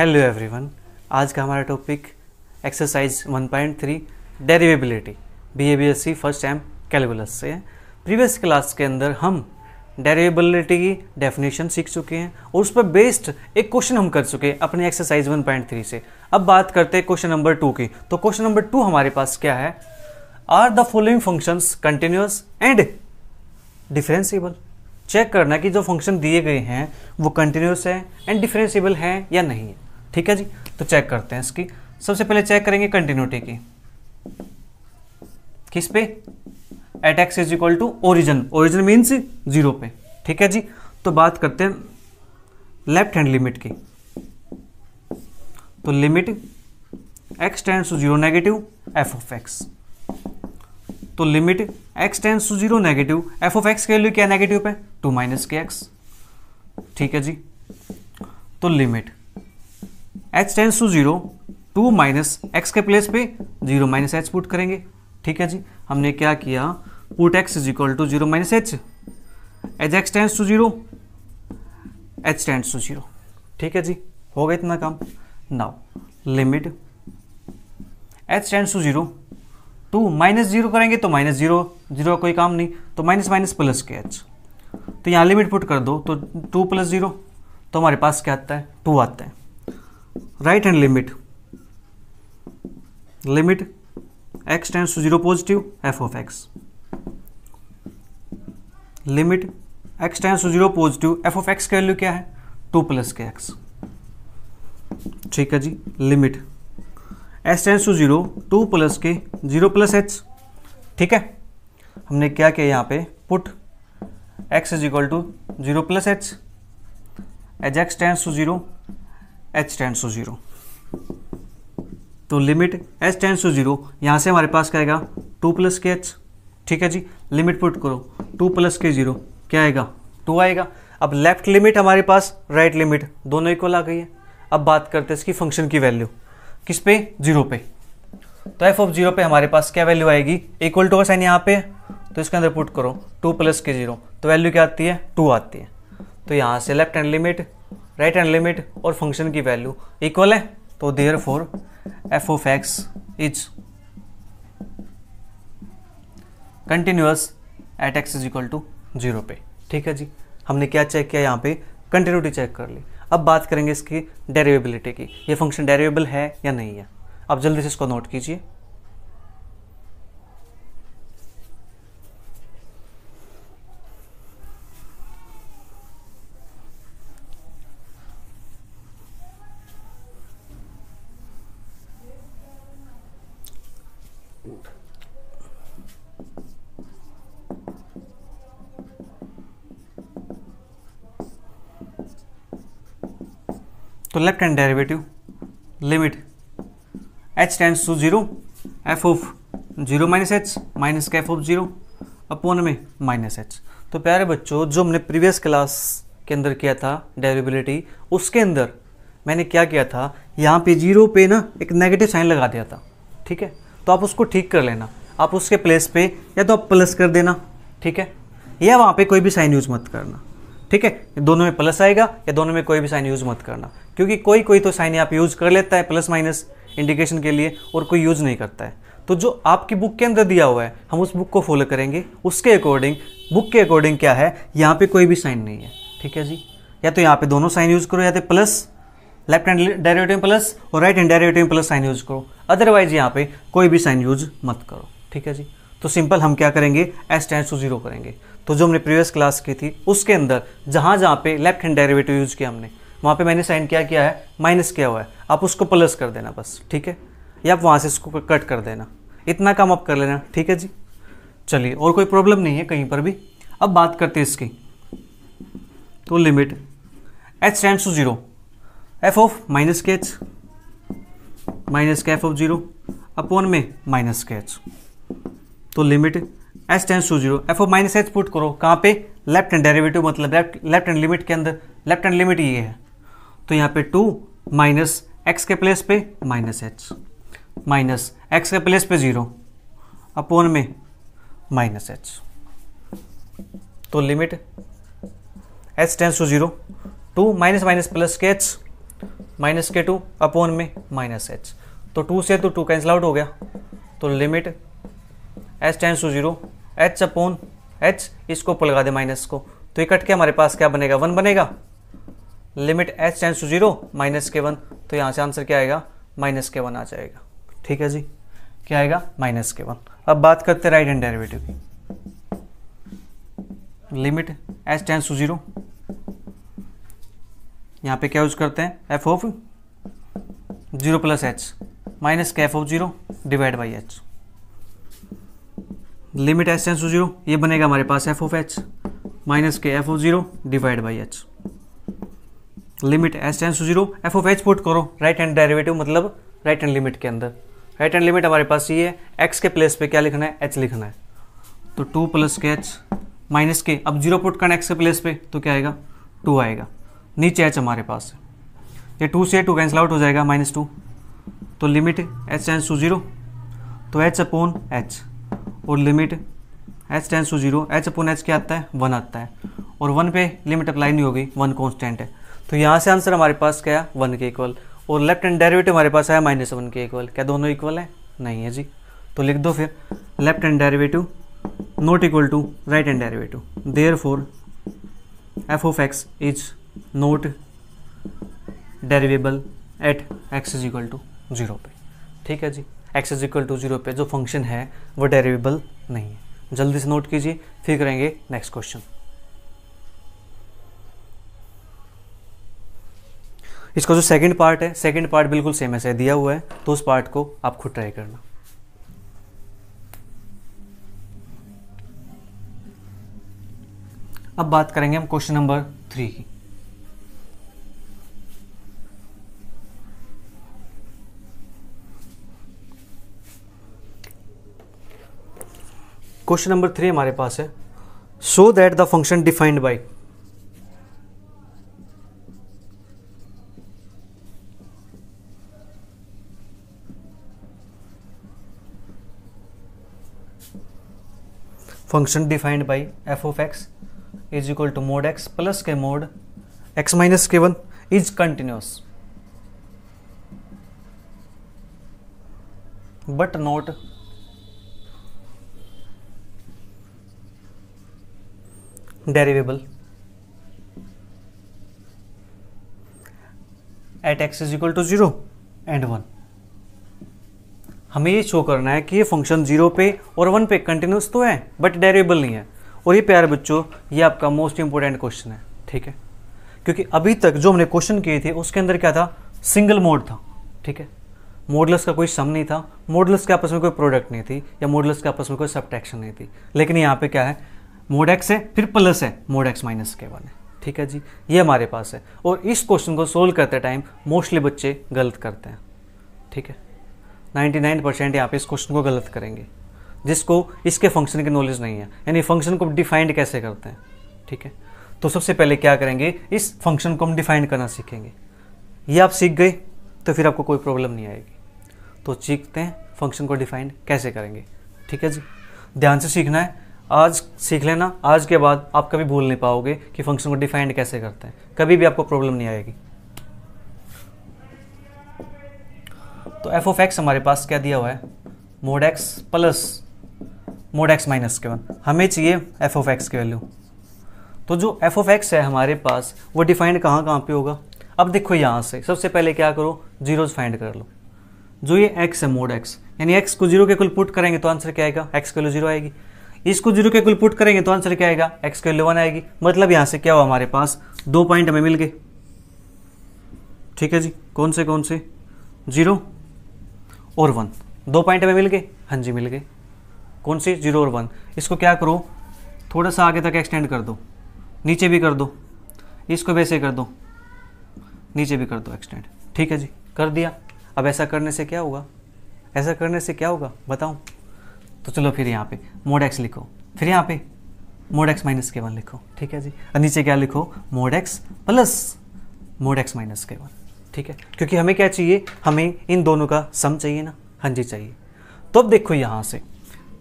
Hello everyone आज का हमारा topic exercise 1.3 derivability BA BSc first time calculus से है प्रीवियस क्लास के अंदर हम डेरीवेबिलिटी की डेफिनेशन सीख चुके हैं और उस पर बेस्ड एक क्वेश्चन हम कर चुके हैं अपने एक्सरसाइज 1.3 से अब बात करते हैं क्वेश्चन नंबर टू की तो क्वेश्चन नंबर टू हमारे पास क्या है are the following functions continuous and differentiable check करना कि जो फंक्शन दिए गए हैं वो कंटिन्यूस है एंड डिफ्रेंसीबल हैं या नहीं है ठीक है जी तो चेक करते हैं इसकी सबसे पहले चेक करेंगे कंटिन्यूटी की किस पे at x is equal to origin origin means zero पे ठीक है जी तो बात करते हैं लेफ्ट हैंड लिमिट की तो limit x tends to zero negative f of x तो limit x tends to zero negative f of x के लिए क्या नेगेटिव पे टू माइनस के एक्स ठीक है जी तो limit h tends to zero two minus x के प्लेस पे जीरो माइनस एच पुट करेंगे ठीक है जी हमने क्या किया put x is equal to zero minus h h x tends to zero h tends to zero ठीक है जी हो गया इतना काम now limit h tends to zero two minus zero करेंगे तो माइनस जीरो जीरो का कोई काम नहीं तो माइनस माइनस प्लस के एच तो यहाँ लिमिट पुट कर दो तो टू प्लस जीरो तो हमारे पास क्या आता है टू आता है right hand limit limit x tends to zero positive f of x limit x tends to zero positive f of x की वैल्यू क्या है टू प्लस के एक्स ठीक है जी limit x tends to zero two plus के zero plus h ठीक है हमने क्या किया यहां पे put x is equal to zero plus h as x tends to zero h tends to zero तो limit h tends to zero यहां से हमारे पास क्या आएगा टू प्लस के एच ठीक है जी लिमिट पुट करो टू प्लस के ज़ीरो क्या आएगा टू आएगा अब लेफ्ट लिमिट हमारे पास राइट लिमिट दोनों इक्वल आ गई है अब बात करते हैं इसकी फंक्शन की वैल्यू किस पे जीरो पे तो एफ ऑफ जीरो पे हमारे पास क्या वैल्यू आएगी इक्वल टू का साइन यहाँ पे तो इसके अंदर पुट करो टू प्लस के जीरो तो वैल्यू क्या आती है टू आती है तो यहाँ से left hand limit right hand limit और फंक्शन की वैल्यू इक्वल है तो therefore f of x is continuous at x is equal to zero पे ठीक है जी हमने क्या चेक किया यहाँ पे कंटिन्यूटी चेक कर ली अब बात करेंगे इसकी डेरिवेबिलिटी की ये फंक्शन डेरिवेबल है या नहीं है आप जल्दी से इसको नोट कीजिए तो left hand derivative limit h tends to zero f of zero minus h minus के एफ ऑफ जीरो अपोन में माइनस एच तो प्यारे बच्चों जो हमने प्रीवियस क्लास के अंदर किया था डेरिवेबिलिटी उसके अंदर मैंने क्या किया था यहाँ पे जीरो पे ना एक नेगेटिव साइन लगा दिया था ठीक है तो आप उसको ठीक कर लेना आप उसके प्लेस पे या तो आप प्लस कर देना ठीक है या वहाँ पे कोई भी साइन यूज मत करना ठीक है दोनों में प्लस आएगा या दोनों में कोई भी साइन यूज़ मत करना क्योंकि कोई कोई तो साइन यहाँ यूज़ कर लेता है प्लस माइनस इंडिकेशन के लिए और कोई यूज़ नहीं करता है तो जो आपकी बुक के अंदर दिया हुआ है हम उस बुक को फॉलो करेंगे उसके अकॉर्डिंग बुक के अकॉर्डिंग क्या है यहाँ पे कोई भी साइन नहीं है ठीक है जी या तो यहाँ पे दोनों साइन यूज़ करो या तो plus left hand derivative plus और right hand derivative plus sign use करो अदरवाइज यहाँ पे कोई भी साइन यूज़ मत करो ठीक है जी तो सिंपल हम क्या करेंगे एस टेंस टू जीरो करेंगे तो जो हमने प्रीवियस क्लास की थी उसके अंदर जहां जहां पे लेफ्ट हैंड डेरिवेटिव यूज़ किया हमने वहां पे मैंने साइन क्या किया है माइनस किया हुआ है आप उसको प्लस कर देना बस ठीक है या आप वहां से इसको कट कर देना इतना काम आप कर लेना ठीक है जी चलिए और कोई प्रॉब्लम नहीं है कहीं पर भी अब बात करते हैं इसकी तो limit h tends to zero f of minus के एच माइनस के एफ ऑफ जीरो अपॉन में माइनस के एच तो limit S tends to zero f O minus h put करो कहाँ पे लेफ्ट हैंड डेरिवेटिव मतलब लेफ्ट लेफ्ट हैंड लिमिट के अंदर लेफ्ट हैंड लिमिट ये है तो यहाँ पे टू माइनस एक्स के प्लेस पे माइनस एच माइनस एक्स के प्लेस पे जीरो अपोन में माइनस एच तो limit h tends to zero two minus minus plus के एच माइनस के टू अपोन में माइनस एच तो टू से तो टू कैंसिल आउट हो गया तो limit h tends to zero h upon h इसको ऊपर लगा दे माइनस को तो ये कट के हमारे पास क्या बनेगा वन बनेगा limit h tends to zero minus के वन तो यहाँ से आंसर क्या आएगा माइनस के वन आ जाएगा ठीक है जी क्या आएगा माइनस के वन अब बात करते हैं राइट हैंड डेरिवेटिव की limit h tends to zero यहाँ पे क्या यूज करते हैं f of zero plus h minus के f of zero divide by h limit S tends to zero ये बनेगा हमारे पास एफ ऑफ एच माइनस के f of zero divide by h limit S tends to zero f of h put करो right hand derivative मतलब right hand limit के अंदर right hand limit हमारे पास ये है एक्स के प्लेस पे क्या लिखना है एच लिखना है तो टू प्लस के एच माइनस के अब जीरो पुट करना एक्स के प्लेस पे तो क्या आएगा टू आएगा नीचे एच हमारे पास है ये टू से टू कैंसिल आउट हो जाएगा माइनस टू तो limit h tends to zero तो एच अपॉन एच और limit h tends to zero h upon h क्या आता है वन आता है और वन पे लिमिट अप्लाई नहीं होगी वन कॉन्स्टेंट है तो यहाँ से आंसर हमारे पास क्या है वन के इक्वल और लेफ्ट हैंड डेरिवेटिव हमारे पास आया माइनस वन के इक्वल क्या दोनों इक्वल है नहीं है जी तो लिख दो फिर left hand derivative not equal to right hand derivative therefore f of x is not derivable at x is equal to zero पे ठीक है जी x is equal to zero पे जो फंक्शन है वो डेरिवेबल नहीं है जल्दी से नोट कीजिए फिर करेंगे नेक्स्ट क्वेश्चन इसका जो सेकंड पार्ट है सेकंड पार्ट बिल्कुल सेम ऐसे दिया हुआ है तो उस पार्ट को आप खुद ट्राई करना अब बात करेंगे हम क्वेश्चन नंबर थ्री की क्वेश्चन नंबर थ्री हमारे पास है so that the function defined by function defined by f of x is equal to mod x plus के मोड एक्स माइनस के one is continuous but not derivable at x is equal to zero and one हमें ये show करना है कि ये function zero पे और वन पे कंटिन्यूस तो है बट डेरिएबल नहीं है और ये प्यारे बच्चों ये आपका मोस्ट इंपॉर्टेंट क्वेश्चन है ठीक है क्योंकि अभी तक जो हमने क्वेश्चन किए थे उसके अंदर क्या था सिंगल मोड था ठीक है मोडलस का कोई सम नहीं था मोडलस के आपस में कोई प्रोडक्ट नहीं थी या मोडलस के आपस में कोई सब्ट्रैक्शन नहीं थी लेकिन यहाँ पे क्या है मोड एक्स है फिर प्लस है मोड एक्स माइनस के वन है ठीक है जी ये हमारे पास है और इस क्वेश्चन को सोल्व करते टाइम मोस्टली बच्चे गलत करते हैं ठीक है 99 नाइन परसेंट यहाँ पे इस क्वेश्चन को गलत करेंगे जिसको इसके फंक्शन की नॉलेज नहीं है यानी फंक्शन को डिफाइंड कैसे करते हैं ठीक है तो सबसे पहले क्या करेंगे इस फंक्शन को हम डिफाइंड करना सीखेंगे ये आप सीख गए तो फिर आपको कोई प्रॉब्लम नहीं आएगी तो सीखते हैं फंक्शन को डिफाइंड कैसे करेंगे ठीक है जी ध्यान से सीखना है आज सीख लेना आज के बाद आप कभी भूल नहीं पाओगे कि फंक्शन को डिफाइंड कैसे करते हैं कभी भी आपको प्रॉब्लम नहीं आएगी तो एफ ऑफ एक्स हमारे पास क्या दिया हुआ है mod x plus mod x minus के वन हमें चाहिए एफ ऑफ एक्स की वैल्यू तो जो एफ ऑफ एक्स है हमारे पास वो डिफाइंड कहाँ कहाँ पे होगा अब देखो यहाँ से सबसे पहले क्या करो जीरोज फाइंड कर लो जो ये एक्स है मोड एक्स यानी एक्स को जीरो के कुल पुट करेंगे तो आंसर क्या आएगा एक्स के वैल्यू जीरो आएगी इसको जीरो के कुल पुट करेंगे तो आंसर क्या आएगा एक्स के वन आएगी मतलब यहाँ से क्या हुआ हमारे पास दो पॉइंट हमें मिल गए ठीक है जी कौन से कौन से जीरो और वन दो पॉइंट हमें मिल गए हाँ जी मिल गए कौन से जीरो और वन इसको क्या करो थोड़ा सा आगे तक एक्सटेंड कर दो नीचे भी कर दो इसको वैसे कर दो नीचे भी कर दो एक्सटेंड ठीक है जी कर दिया अब ऐसा करने से क्या होगा ऐसा करने से क्या होगा बताऊँ तो चलो फिर यहाँ पे मोड एक्स लिखो फिर यहाँ पे मोड एक्स माइनस के वन लिखो ठीक है जी और नीचे क्या लिखो mod x plus mod x minus के वन ठीक है क्योंकि हमें क्या चाहिए हमें इन दोनों का सम चाहिए ना हाँ जी चाहिए तो अब देखो यहाँ से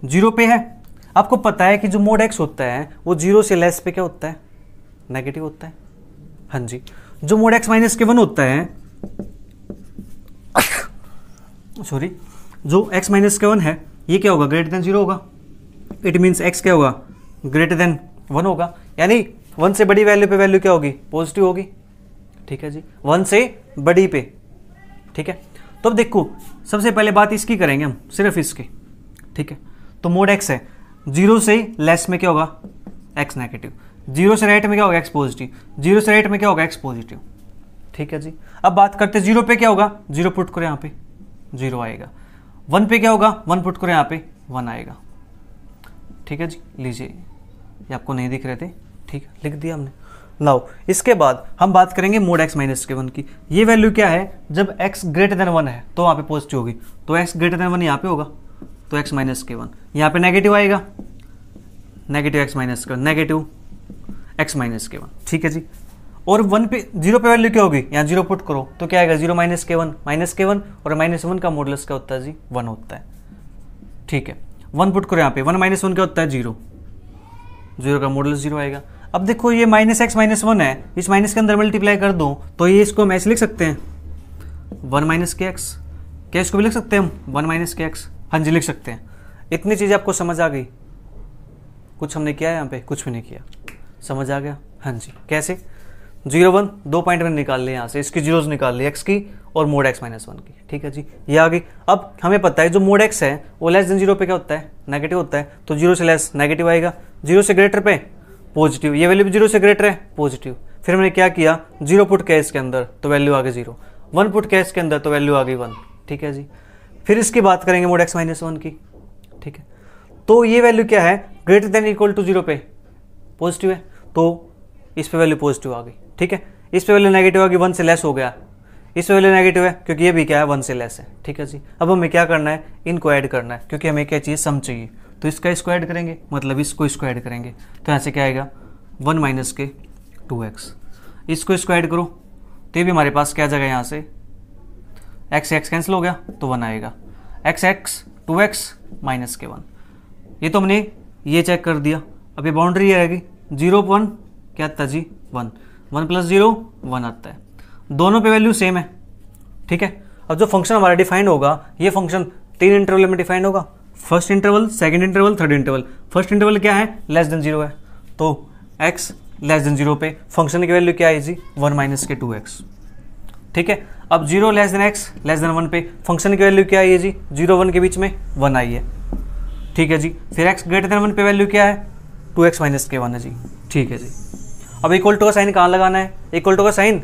जीरो पे है आपको पता है कि जो मोड एक्स होता है वो जीरो से लेस पे क्या होता है नेगेटिव होता है हाँ जी जो मोड एक्स माइनस के वन होता है सॉरी जो एक्स माइनस के वन है ये क्या होगा ग्रेटर देन जीरो होगा इट मीन्स एक्स क्या होगा ग्रेटर देन वन होगा यानी वन से बड़ी वैल्यू पे वैल्यू क्या होगी पॉजिटिव होगी ठीक है जी वन से बड़ी पे ठीक है तो अब देखो सबसे पहले बात इसकी करेंगे हम सिर्फ इसकी ठीक है तो मोड एक्स है जीरो से लेस में क्या होगा एक्स नेगेटिव जीरो से राइट में क्या होगा एक्स पॉजिटिव जीरो से राइट में क्या होगा एक्स पॉजिटिव ठीक है जी अब बात करते जीरो पे क्या होगा जीरो पुट करो यहाँ पे जीरो आएगा वन पे क्या होगा वन पुट करें यहाँ पे वन आएगा ठीक है जी लीजिए ये आपको नहीं दिख रहे थे ठीक है लिख दिया हमने लाओ इसके बाद हम बात करेंगे मोड एक्स माइनस के वन की ये वैल्यू क्या है जब एक्स ग्रेटर देन वन है तो वहाँ पे पॉजिटिव होगी तो एक्स ग्रेटर देन वन यहाँ पे होगा तो एक्स माइनस के वन यहाँ पे नेगेटिव आएगा नेगेटिव एक्स माइनस के वन नेगेटिव एक्स माइनस के वन ठीक है जी और वन पे जीरो पे वैल्यू क्या होगी यहाँ जीरो पुट करो तो क्या आएगा जीरो माइनस के वन माइनस के वन और माइनस वन का मॉडल क्या होता है जी वन होता है ठीक है वन पुट करो यहाँ पे वन माइनस वन क्या होता है जीरो जीरो का मॉडल जीरो आएगा अब देखो ये माइनस एक्स माइनस वन है इस माइनस के अंदर मल्टीप्लाई कर दो तो ये इसको हम ऐसे लिख सकते हैं वन माइनस के एक्स क्या इसको भी लिख सकते हैं हम वन माइनस के एक्स हाँ जी लिख सकते हैं इतनी चीज़ें आपको समझ आ गई कुछ हमने किया यहाँ पे कुछ भी नहीं किया समझ आ गया हाँ जी कैसे जीरो वन दो पॉइंट मैंने निकाल लिया यहाँ से इसकी जीरोज निकाल ली एक्स की और मोड एक्स माइनस वन की ठीक है जी ये आ गई अब हमें पता है जो मोड एक्स है वो लेस देन जीरो पे क्या होता है नेगेटिव होता है तो जीरो से लेस नेगेटिव आएगा जीरो से ग्रेटर पे पॉजिटिव ये वैल्यू भी जीरो से ग्रेटर है पॉजिटिव फिर मैंने क्या किया जीरो पुट कैस के अंदर तो वैल्यू आ गई जीरो वन पुट कैस के अंदर तो वैल्यू आ गई वन ठीक है जी फिर इसकी बात करेंगे मोड एक्स माइनस वन की ठीक है तो ये वैल्यू क्या है greater than equal to zero पे पॉजिटिव है तो इस पर वैल्यू पॉजिटिव आ गई ठीक है इस पे वैल्यू नेगेटिव है कि वन से लेस हो गया इस पे वैल्यू नेगेटिव है क्योंकि ये भी क्या है वन से लेस है ठीक है जी अब हमें क्या करना है इनको ऐड करना है क्योंकि हमें क्या चाहिए सम चाहिए तो इसका इसको ऐड करेंगे मतलब इसको इसको ऐड करेंगे तो ऐसे से क्या आएगा वन माइनस के टू एक्स इसको इसको ऐड करो तो ये भी हमारे पास क्या जगह यहाँ से एक्स एक्स कैंसिल हो गया तो वन आएगा x x two x minus के वन ये तो हमने ये चेक कर दिया अब ये बाउंड्री आएगी जीरो वन क्या था जी one one plus zero one आता है दोनों पे वैल्यू सेम है ठीक है अब जो फंक्शन हमारा डिफाइंड होगा ये फंक्शन तीन इंटरवल में डिफाइंड होगा first interval second interval third interval first interval क्या है लेस देन जीरो है तो एक्स लेस देन जीरो पे फंक्शन की वैल्यू क्या है जी वन माइनस के टू एक्स ठीक है अब zero less than x less than one पे फंक्शन की वैल्यू क्या आई है जी जीरो वन के बीच में वन आई है ठीक है जी फिर एक्स ग्रेटर देन वन पे वैल्यू क्या है टू एक्स माइनस के वन है जी ठीक है जी अब इक्वल टू का साइन कहाँ लगाना है इक्वल टू का साइन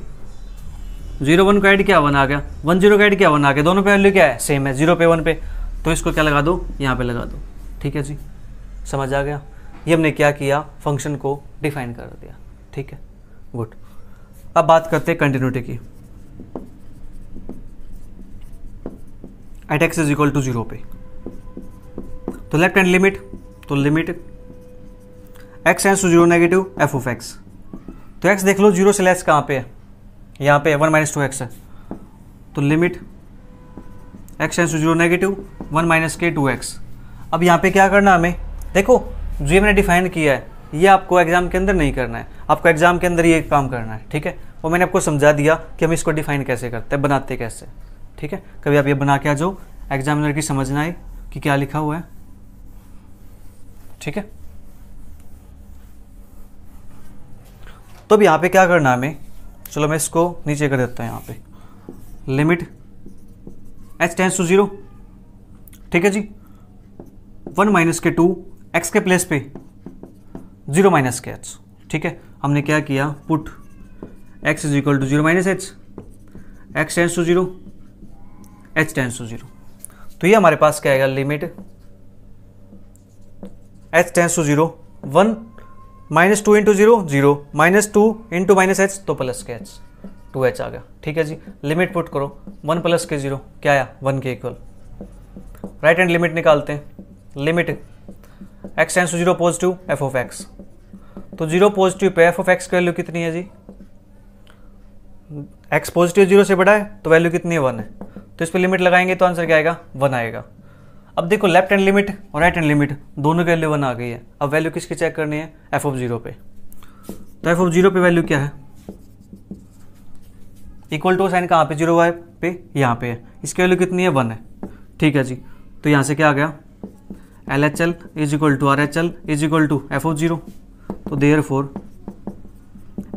जीरो वन का एड क्या वन आ गया वन जीरो का एड क्या वन आ गया दोनों पे वैल्यू क्या है सेम है जीरो पे वन पे तो इसको क्या लगा दो यहाँ पे लगा दो ठीक है जी समझ आ गया ये हमने क्या किया फंक्शन को डिफाइन कर दिया ठीक है गुड अब बात करते हैं कंटिन्यूटी की at x is equal to zero पे तो लेफ्ट एंड लिमिट तो limit x tends to zero negative f of x तो एक्स देख लो जीरो से लेस कहाँ पे है यहाँ पे वन माइनस टू एक्स है तो limit x tends to zero negative one minus के टू एक्स अब यहाँ पे क्या करना हमें देखो जो ये मैंने डिफाइन किया है ये आपको एग्ज़ाम के अंदर नहीं करना है आपको एग्ज़ाम के अंदर ये काम करना है ठीक है वो मैंने आपको समझा दिया कि हम इसको डिफाइन कैसे करते हैं बनाते कैसे ठीक है कभी आप ये बना के आ जाओ एग्जामिनर की समझना है कि क्या लिखा हुआ है ठीक है तो अब यहाँ पे क्या करना है हमें चलो मैं इसको नीचे कर देता हूँ यहाँ पे limit h tends to zero ठीक है जी वन माइनस के टू एक्स के प्लेस पे जीरो माइनस के एच ठीक है हमने क्या किया put x is equal to zero minus h x tends to zero h tends to zero तो ये हमारे पास क्या आएगा limit h tends to zero one minus two into zero zero minus two into minus h तो plus के H two h आ गया ठीक है जी लिमिट पुट करो वन प्लस के जीरो क्या आया वन के इक्वल राइट एंड लिमिट निकालते हैं limit x tends to zero positive f of x तो जीरो पॉजिटिव पे एफ ऑफ एक्स की वैल्यू कितनी है जी एक्स पॉजिटिव जीरो से बड़ा है तो वैल्यू कितनी है वन है तो इस पर लिमिट लगाएंगे तो आंसर क्या आएगा वन आएगा अब देखो लेफ्ट हैंड लिमिट और राइट हैंड लिमिट दोनों की इलेवन आ गई है अब वैल्यू किसकी चेक करनी है एफ ऑफ जीरो पे तो एफ ऑफ जीरो पे वैल्यू क्या है इक्वल टू साइन कहाँ पे जीरो वाई पे यहाँ पे है इसकी वैल्यू कितनी है वन है ठीक है जी तो यहाँ से क्या आ गया L H L is equal to R H L is equal to f of zero तो therefore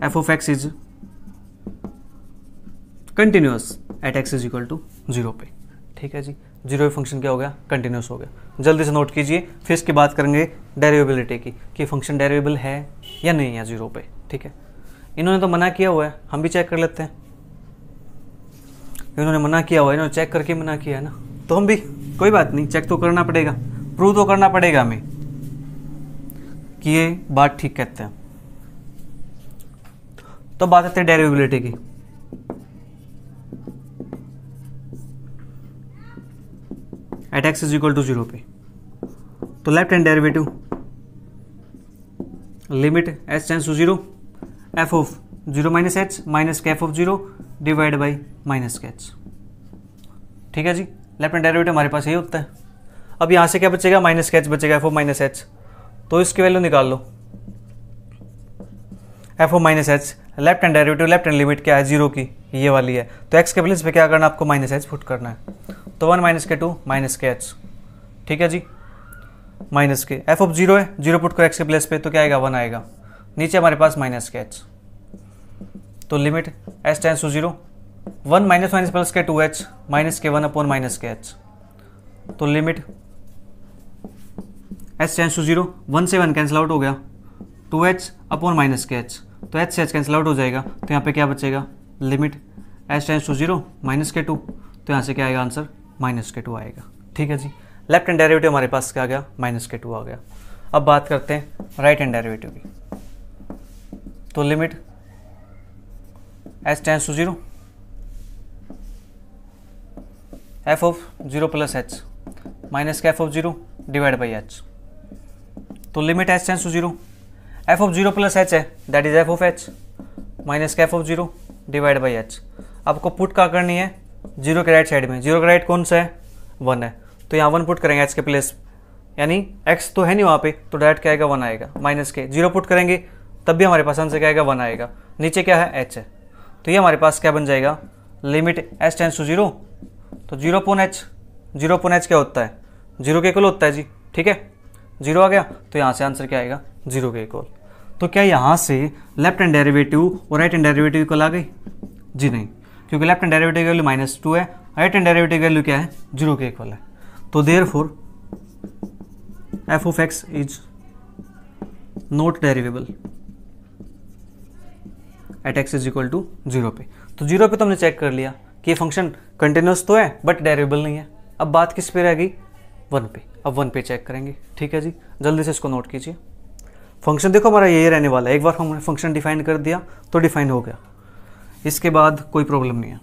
f of x is continuous at x is equal to zero पे ठीक है जी जीरो फंक्शन क्या हो गया कंटिन्यूस हो गया जल्दी से नोट कीजिए फिर इसकी बात करेंगे डेरिवेबिलिटी की कि फंक्शन डेरिवेबल है या नहीं है जीरो पे ठीक है इन्होंने तो मना किया हुआ है हम भी चेक कर लेते हैं इन्होंने मना किया हुआ है इन्होंने चेक करके मना किया है ना तो हम भी कोई बात नहीं चेक तो करना पड़ेगा प्रूव तो करना पड़ेगा हमें कि ये बात ठीक कहते हैं तो बात आते हैं डेरिवेबिलिटी की at x is equal to zero पे तो left hand derivative limit h tends to zero f of zero minus h minus के f of zero divide by minus के एच ठीक है जी लेफ्ट हैंड डेरिवेटिव हमारे पास यही होता है अब यहाँ से क्या बचेगा माइनस के एच बचेगा एफ ऑफ माइनस एच तो इसकी वैल्यू निकाल लो एफ ओ minus h left hand derivative left hand limit क्या है जीरो की ये वाली है तो एक्स के बैलेंस पे क्या करना आपको माइनस एच फुट करना है तो वन माइनस के टू माइनस के एच ठीक है जी माइनस के एफ ऑफ जीरो है जीरो पुट करो एक्स के प्लेस पे तो क्या आएगा वन आएगा नीचे हमारे पास माइनस के एच तो limit h tends to zero one minus minus plus के टू एच माइनस के वन अपॉन माइनस के एच तो limit h tends to zero one से वन कैंसिल आउट हो गया टू एच अपॉन माइनस के एच तो एच से एच कैंसिल आउट हो जाएगा तो यहाँ पे क्या बचेगा limit h tends to zero minus के टू तो यहाँ से क्या आएगा आंसर माइनस के टू आएगा ठीक है जी लेफ्ट हैंड डेरिवेटिव हमारे पास क्या आ गया माइनस के टू आ गया अब बात करते हैं राइट हैंड डेरिवेटिव की तो limit h tends to zero f of zero plus h minus के f of zero divide by h तो limit h tends to zero f of zero plus h है that is f of h minus के f of zero divide by h आपको put का करनी है zero के right side में zero का राइट कौन सा है वन है तो यहाँ वन पुट करेंगे एक्स के प्लेस यानी एक्स तो है नहीं वहाँ पे तो डायरेक्ट क्या आएगा वन आएगा माइनस के जीरो पुट करेंगे तब भी हमारे पास आंसर क्या आएगा वन आएगा नीचे क्या है एच है तो ये हमारे पास क्या बन जाएगा limit h tends to zero तो zero upon h zero upon h क्या होता है जीरो के इक्वल होता है जी ठीक है जीरो आ गया तो यहाँ से आंसर क्या आएगा जीरो के इक्वल तो क्या यहाँ से लेफ्ट हैंड डेरिवेटिव और राइट हैंड डेरिवेटिव इक्वल आ गई जी नहीं क्योंकि left hand derivative value minus two है राइट हैंड डेरिवेटिव वैल्यू क्या है जीरो के इक्वल है तो therefore f of x is not derivable at x is equal to zero पे तो जीरो पे तो हमने चेक कर लिया कि फंक्शन कंटिन्यूस तो है बट डेरिवेबल नहीं है अब बात किस पे रह गई वन पे अब वन पे चेक करेंगे ठीक है जी जल्दी से इसको नोट कीजिए फंक्शन देखो हमारा यही रहने वाला है एक बार हमने फंक्शन डिफाइन कर दिया तो डिफाइन हो गया इसके बाद कोई प्रॉब्लम नहीं है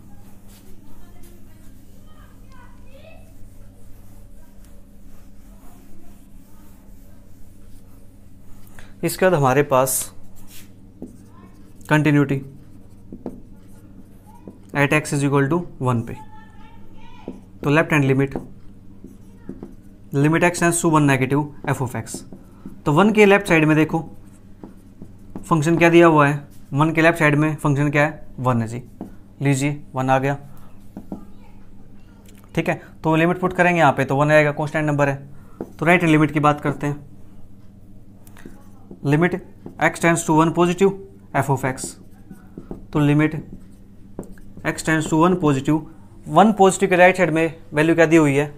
इसके बाद हमारे पास continuity at x is equal to one पे तो left hand limit limit x tends to one negative f of x तो वन के लेफ्ट साइड में देखो फंक्शन क्या दिया हुआ है वन के लेफ्ट साइड में फंक्शन क्या है वन है जी लीजिए वन आ गया ठीक है तो लिमिट पुट करेंगे यहाँ पे तो वन आएगा कॉन्स्टेंट नंबर है तो राइट लिमिट की बात करते हैं limit x tends to one positive f of x तो limit x tends to one positive one positive के राइट साइड में वैल्यू क्या दी हुई है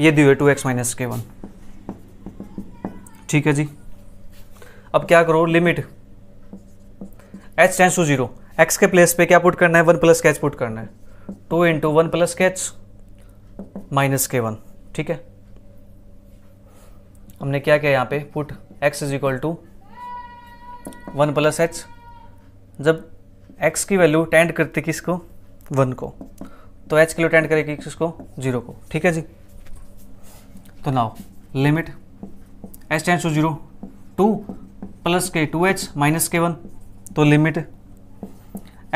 ये दी हुई है टू एक्स माइनस के वन ठीक है जी अब क्या करो limit h tends to zero x के प्लेस पे क्या पुट करना है वन प्लस कैच पुट करना है टू इंटू वन प्लस कैच माइनस के वन ठीक है हमने क्या किया यहाँ पे put x is equal to one plus h जब एक्स की वैल्यू टेंड करती किसको वन को तो एच की वैल्यू टेंड करेगी किसको जीरो को ठीक है जी तो now limit h tends to zero two plus के टू एच माइनस के वन तो limit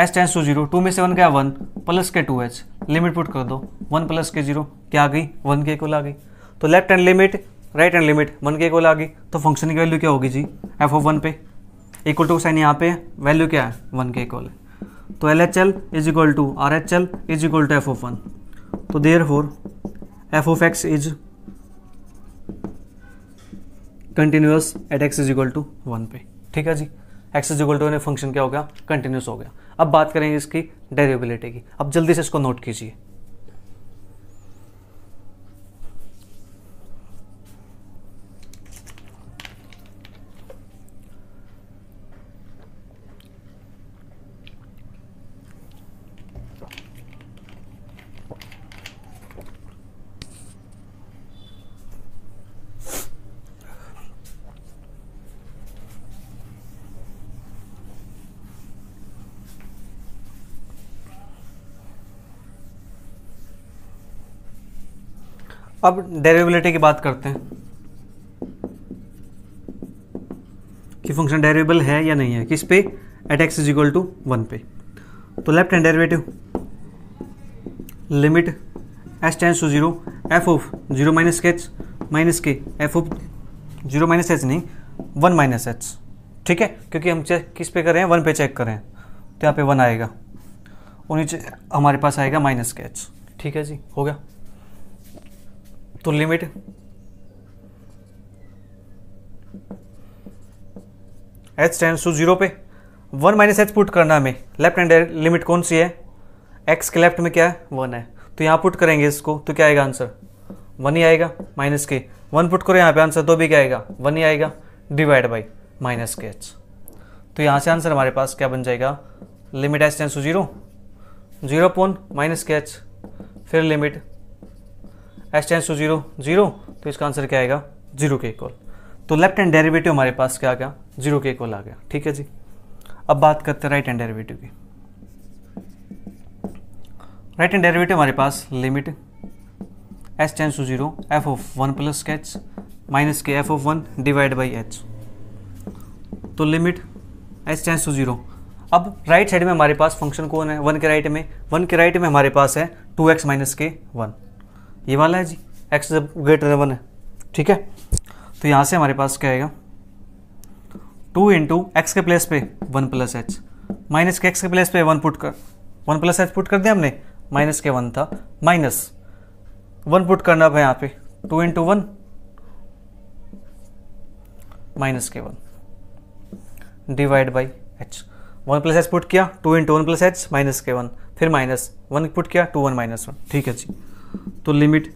S tends to zero two में सेवन क्या गया वन प्लस के टू एच लिमिट पुट कर दो वन प्लस के जीरो क्या आ गई वन के इक्वल आ गई तो left hand limit right hand limit one के इक्वल आ गई तो फंक्शन की वैल्यू क्या होगी जी एफ ओ वन पे इक्वल टू साइन यहाँ पे वैल्यू क्या है वन के इक्वल है तो L H L is equal to R H L is equal to f o one तो therefore f of x is continuous at x is equal to one पे ठीक है जी x is equal to function क्या हो गया continuous हो गया अब बात करेंगे इसकी डेरेबिलिटी की अब जल्दी से इसको नोट कीजिए अब डेरिवेबिलिटी की बात करते हैं कि फंक्शन डेरिवेबल है या नहीं है किस पे at x is equal to one पे तो left hand derivative limit S tends to zero f of zero minus h minus के f of zero minus h नहीं वन माइनस एच ठीक है क्योंकि हम चेक किस पे कर रहे हैं वन पे चेक कर रहे हैं तो यहाँ पे वन आएगा और नीचे हमारे पास आएगा माइनस के एच ठीक है जी हो गया तो limit h tends to zero पे वन माइनस एच पुट करना हमें लेफ्ट हैंड लिमिट कौन सी है एक्स के लेफ्ट में क्या है वन है तो यहां पुट करेंगे इसको तो क्या आएगा आंसर वन ही आएगा माइनस के वन पुट करो यहाँ पे आंसर तो भी क्या आएगा वन ही आएगा डिवाइड बाई माइनस के एच तो यहां से आंसर हमारे पास क्या बन जाएगा limit h tends to zero zero upon minus के एच फिर limit h tends to zero zero तो इसका आंसर क्या आएगा जीरो के इक्वल तो लेफ्ट हैंड डेरिवेटिव हमारे पास क्या आ गया जीरो के इक्वल आ गया ठीक है जी अब बात करते हैं राइट हैंड डेरिवेटिव की राइट हैंड डेरिवेटिव हमारे पास limit h tends to zero f of one plus h minus के f of one divide by h तो limit h tends to zero अब राइट साइड में हमारे पास फंक्शन कौन है वन के राइट में वन के राइट में हमारे पास है टू एक्स माइनस के वन ये वाला है जी एक्स जब ग्रेटर देन है ठीक है तो यहाँ से हमारे पास क्या आएगा टू इंटू एक्स के प्लेस पे वन प्लस एच माइनस के एक्स के प्लेस पे वन पुट कर वन प्लस एच पुट कर दिया हमने माइनस के वन था माइनस वन पुट करना है यहाँ पे टू इंटू वन माइनस के one divide by h one plus h put किया two into one plus h minus के वन फिर माइनस वन पुट किया टू वन माइनस वन ठीक है जी तो limit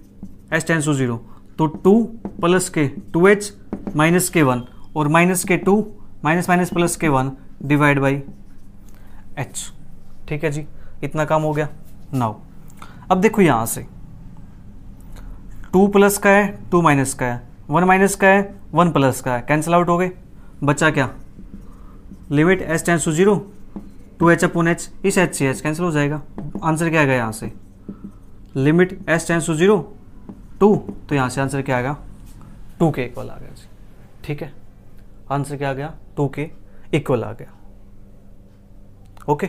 S tends to zero तो टू प्लस के टू एच माइनस के वन और माइनस के टू माइनस माइनस प्लस के वन डिवाइड बाई एच ठीक है जी इतना काम हो गया नाउ अब देखो यहां से टू प्लस का है टू माइनस का है वन माइनस का है वन प्लस का है कैंसिल आउट हो गए बचा क्या limit S tends to zero two h upon h इस एच सी एच कैंसिल हो जाएगा आंसर क्या गया यहां से limit S tends to zero two तो यहाँ से आंसर क्या आएगा टू के इक्वल आ गया जी ठीक है आंसर क्या आ गया टू के इक्वल आ गया ओके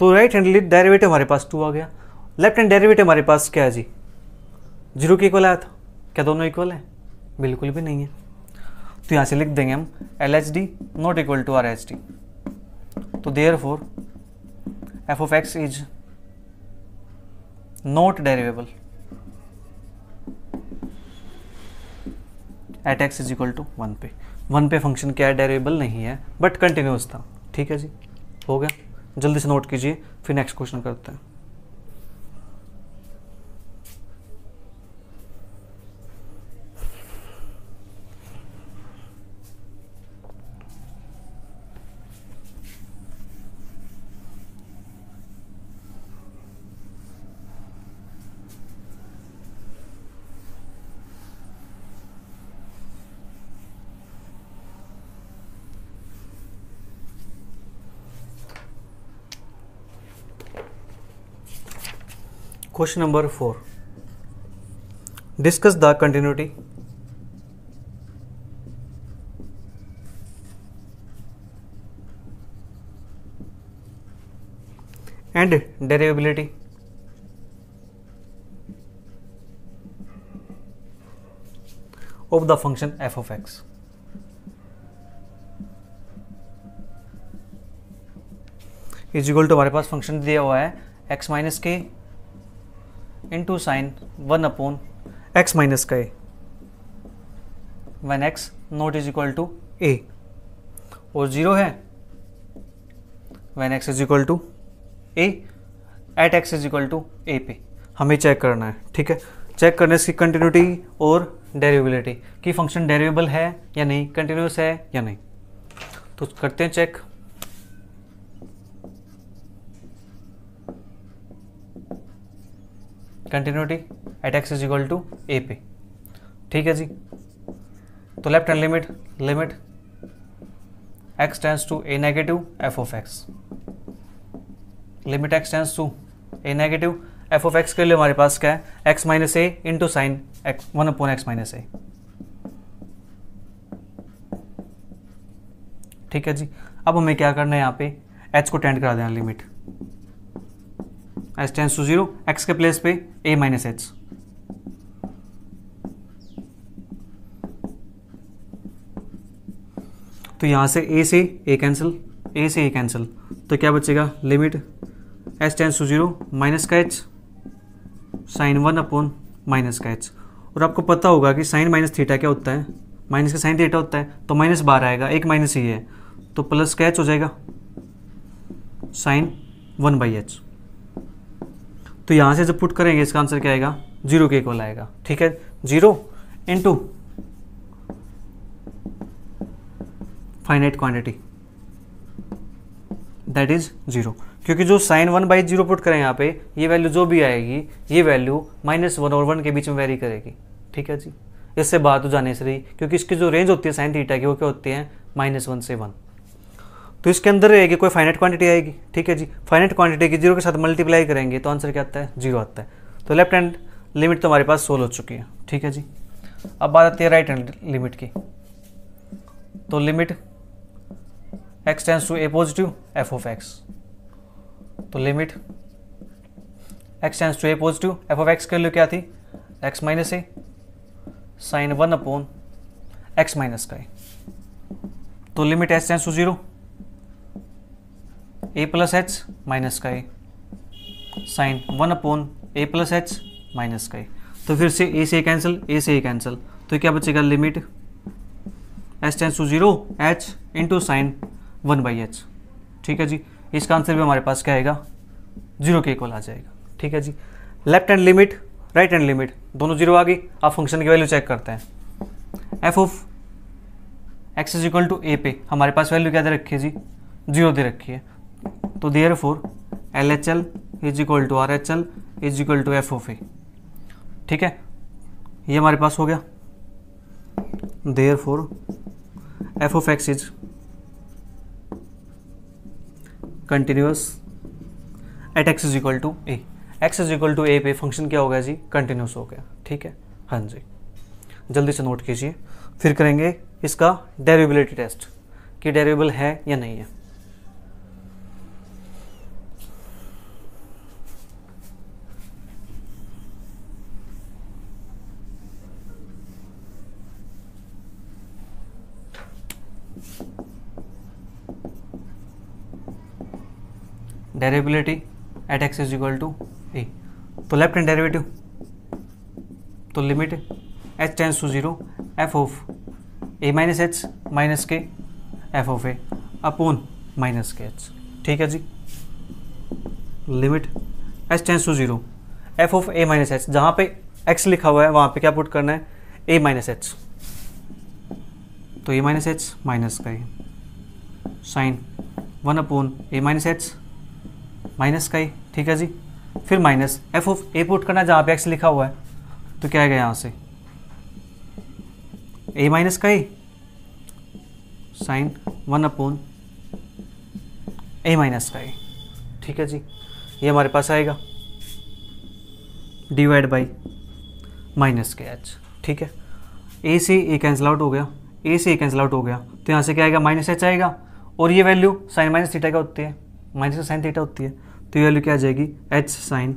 तो राइट हैंड डेरिवेटिव हमारे पास टू आ गया लेफ्ट हैंड डेरिवेटिव हमारे पास क्या है जी जीरो के इक्वल आया था क्या दोनों इक्वल है बिल्कुल भी नहीं है तो यहाँ से लिख देंगे हम L H D not equal to R H D तो therefore f of x is not derivable at x is equal to one पे वन पे फंक्शन क्या है डेरेबल नहीं है बट कंटिन्यूस था ठीक है जी हो गया जल्दी से नोट कीजिए फिर नेक्स्ट क्वेश्चन करते हैं question number four discuss the continuity and derivability of the function f of x is equal to हमारे पास फंक्शन दिया हुआ है एक्स माइनस के into sine one upon x minus का a one x not is equal to a और zero है one x is equal to a at x is equal to a पे हमें चेक करना है ठीक है चेक करने इसकी कंटिन्यूटी और डेरिवेबिलिटी कि फंक्शन डेरिवेबल है या नहीं कंटिन्यूस है या नहीं तो करते हैं check continuity at x is equal to a पे ठीक है जी तो left hand limit limit x tends to a negative f of x limit x tends to a negative f of x के लिए हमारे पास क्या है x minus a into sine x one upon x minus a ठीक है जी अब हमें क्या करना है यहाँ पे एच को टेंड करा देना limit h tends to zero x के प्लेस पे ए माइनस एच तो यहां से ए से ए कैंसिल ए से ए कैंसिल तो क्या बचेगा limit h tends to zero minus का h sine one upon minus का एच और आपको पता होगा कि साइन माइनस थीटा क्या होता है माइनस का साइन थीटा होता है तो माइनस बार आएगा एक माइनस ही है तो प्लस का एच हो जाएगा साइन वन बाई एच तो यहाँ से जब पुट करेंगे इसका आंसर क्या आएगा जीरो के इक्वल आएगा ठीक है zero into finite quantity that is zero क्योंकि जो sine one by zero put करें यहाँ पे ये वैल्यू जो भी आएगी ये वैल्यू माइनस वन और वन के बीच में वेरी करेगी ठीक है जी इससे बात हो जाने से रही क्योंकि इसकी जो रेंज होती है साइन थीटा की वो क्या होती है माइनस वन से वन तो इसके अंदर रहेगी कोई फाइनेट क्वांटिटी आएगी ठीक है जी फाइनेट क्वांटिटी की जीरो के साथ मल्टीप्लाई करेंगे तो आंसर क्या आता है जीरो आता है तो लेफ्ट हैंड लिमिट तो हमारे पास सोल्व हो चुकी है ठीक है जी अब बात आती है राइट हैंड लिमिट की तो limit x tends to a positive f of x तो limit x tends to a positive f of x के लिए क्या थी x minus a sine one upon x minus का तो limit x tends to zero a plus h minus का a sine one upon a plus h minus का ही तो फिर से ए से कैंसिल ए से ही कैंसिल तो क्या बचेगा limit h tends to zero h into sine one by h ठीक है जी इसका आंसर भी हमारे पास क्या आएगा जीरो के इक्वल आ जाएगा ठीक है जी left hand limit right hand limit दोनों जीरो आ गई आप फंक्शन की वैल्यू चेक करते हैं f of x is equal to a पे हमारे पास वैल्यू क्या दे रखी है जी जीरो दे रखी है तो therefore L H L is equal to R H L is equal to f of a ठीक है ये हमारे पास हो गया therefore f of x is continuous at x is equal to a x is equal to a पे function क्या हो गया जी कंटिन्यूस हो गया ठीक है हाँ जी जल्दी से नोट कीजिए फिर करेंगे इसका डेरिवेबिलिटी टेस्ट कि डेरिवेबल है या नहीं है derivability at x is equal to a तो लेफ्ट हैंड डेरेवेटिव तो limit h tends to zero f of a minus h minus के f of a upon minus के एच ठीक है जी limit h tends to zero f of a minus h जहाँ पे x लिखा हुआ है वहाँ पे क्या पुट करना है ए माइनस एच तो ए माइनस एच माइनस का sine one upon a minus h minus का ही ठीक है जी फिर minus f of a put करना जहाँ पे एक्स लिखा हुआ है तो क्या आएगा यहाँ से ए माइनस का ही sine one upon a minus का ही ठीक है जी ये हमारे पास आएगा डिवाइड बाई माइनस के एच ठीक है ए से ए कैंसिल आउट हो गया ए से ए कैंसिल आउट हो गया तो यहाँ से क्या आएगा माइनस एच आएगा और ये वैल्यू साइन माइनस थीटा का होती है माइनस का साइन थीटा होती है तो ये वैल्यू क्या आ जाएगी h sine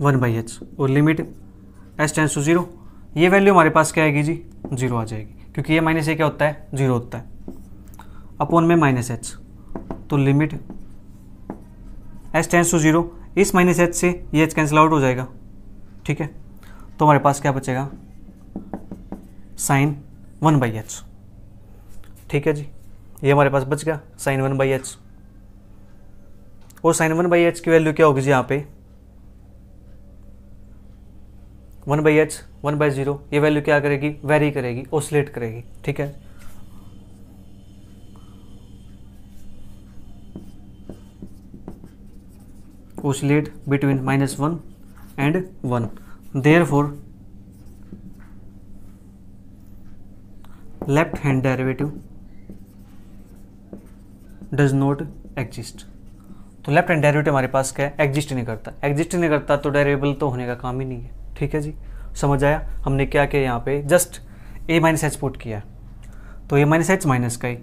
one by h और limit h tends to zero ये वैल्यू हमारे पास क्या आएगी जी जीरो आ जाएगी क्योंकि ये माइनस ए क्या होता है जीरो होता है अपॉन में माइनस एच तो limit h tends to zero इस माइनस एच से ये एच कैंसिल आउट हो जाएगा ठीक है तो हमारे पास क्या बचेगा साइन वन बाई एच ठीक है जी ये हमारे पास बच गया साइन वन बाई एच और साइन वन बाई एच की वैल्यू क्या होगी जी यहाँ पे one by h one by zero ये वैल्यू क्या करेगी वेरी करेगी ओसलेट करेगी ठीक है oscillate between minus one and one therefore left hand derivative does not exist तो लेफ्ट हैंड डेरिवेटिव हमारे पास क्या है एग्जिस्ट नहीं करता एग्जिस्ट नहीं करता तो डेरिवेबल तो होने का काम ही नहीं है ठीक है जी समझ आया हमने क्या किया यहाँ पे just a minus h put किया तो ए माइनस एच माइनस का ही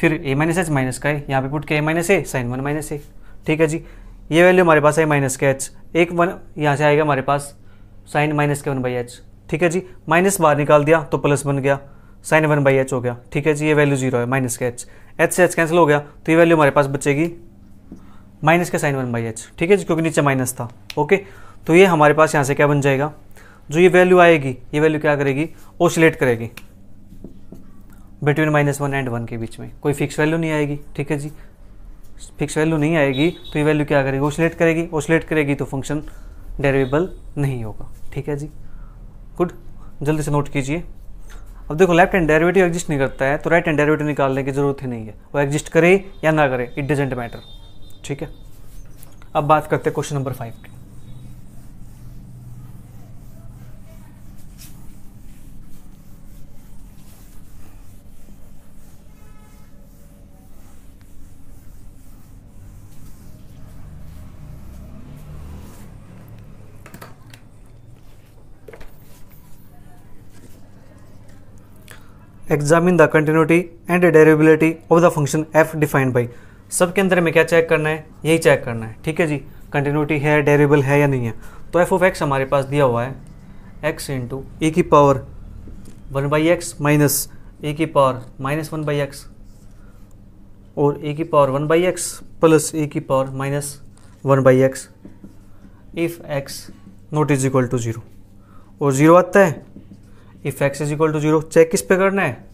फिर ए माइनस एच माइनस का ही यहाँ पे पुट किया a minus a sine one minus a ठीक है जी ये वैल्यू हमारे पास है माइनस के एच एक वन यहाँ से आएगा हमारे पास साइन माइनस के वन बाई एच ठीक है जी माइनस बाहर निकाल दिया तो प्लस बन गया साइन वन बाई एच हो गया ठीक है जी ये वैल्यू जीरो है माइनस के एच एच से एच कैंसिल हो गया तो ये वैल्यू हमारे पास बचेगी माइनस का साइन वन बाई एच ठीक है जी क्योंकि नीचे माइनस था ओके तो ये हमारे पास यहाँ से क्या बन जाएगा जो ये वैल्यू आएगी ये वैल्यू क्या करेगी ओसिलेट करेगी between minus one and one के बीच में कोई फिक्स वैल्यू नहीं आएगी ठीक है जी फिक्स वैल्यू नहीं आएगी तो ये वैल्यू क्या करेगी ओसिलेट करेगी ओसिलेट करेगी तो फंक्शन डेरिवेबल नहीं होगा ठीक है जी गुड जल्दी से नोट कीजिए अब देखो लेफ्ट हैंड डेरिवेटिव एग्जिस्ट नहीं करता है तो राइट हैंड डेरिवेटिव निकालने की जरूरत ही नहीं है वो एग्जिस्ट करे या ना करे इट डजेंट मैटर ठीक है अब बात करते हैं क्वेश्चन नंबर फाइव की examine the continuity and derivability of the function f defined by सब के अंदर हमें क्या चेक करना है यही चेक करना है ठीक है जी कंटिन्यूटी है डेरेबल है या नहीं है तो एफ ऑफ एक्स हमारे पास दिया हुआ है एक्स इंटू ए की power one by x minus a की power minus one by x और ए e की power one by x plus a की power minus one by x if x not is equal to zero और zero आता है if x is equal to zero check किस पे करना है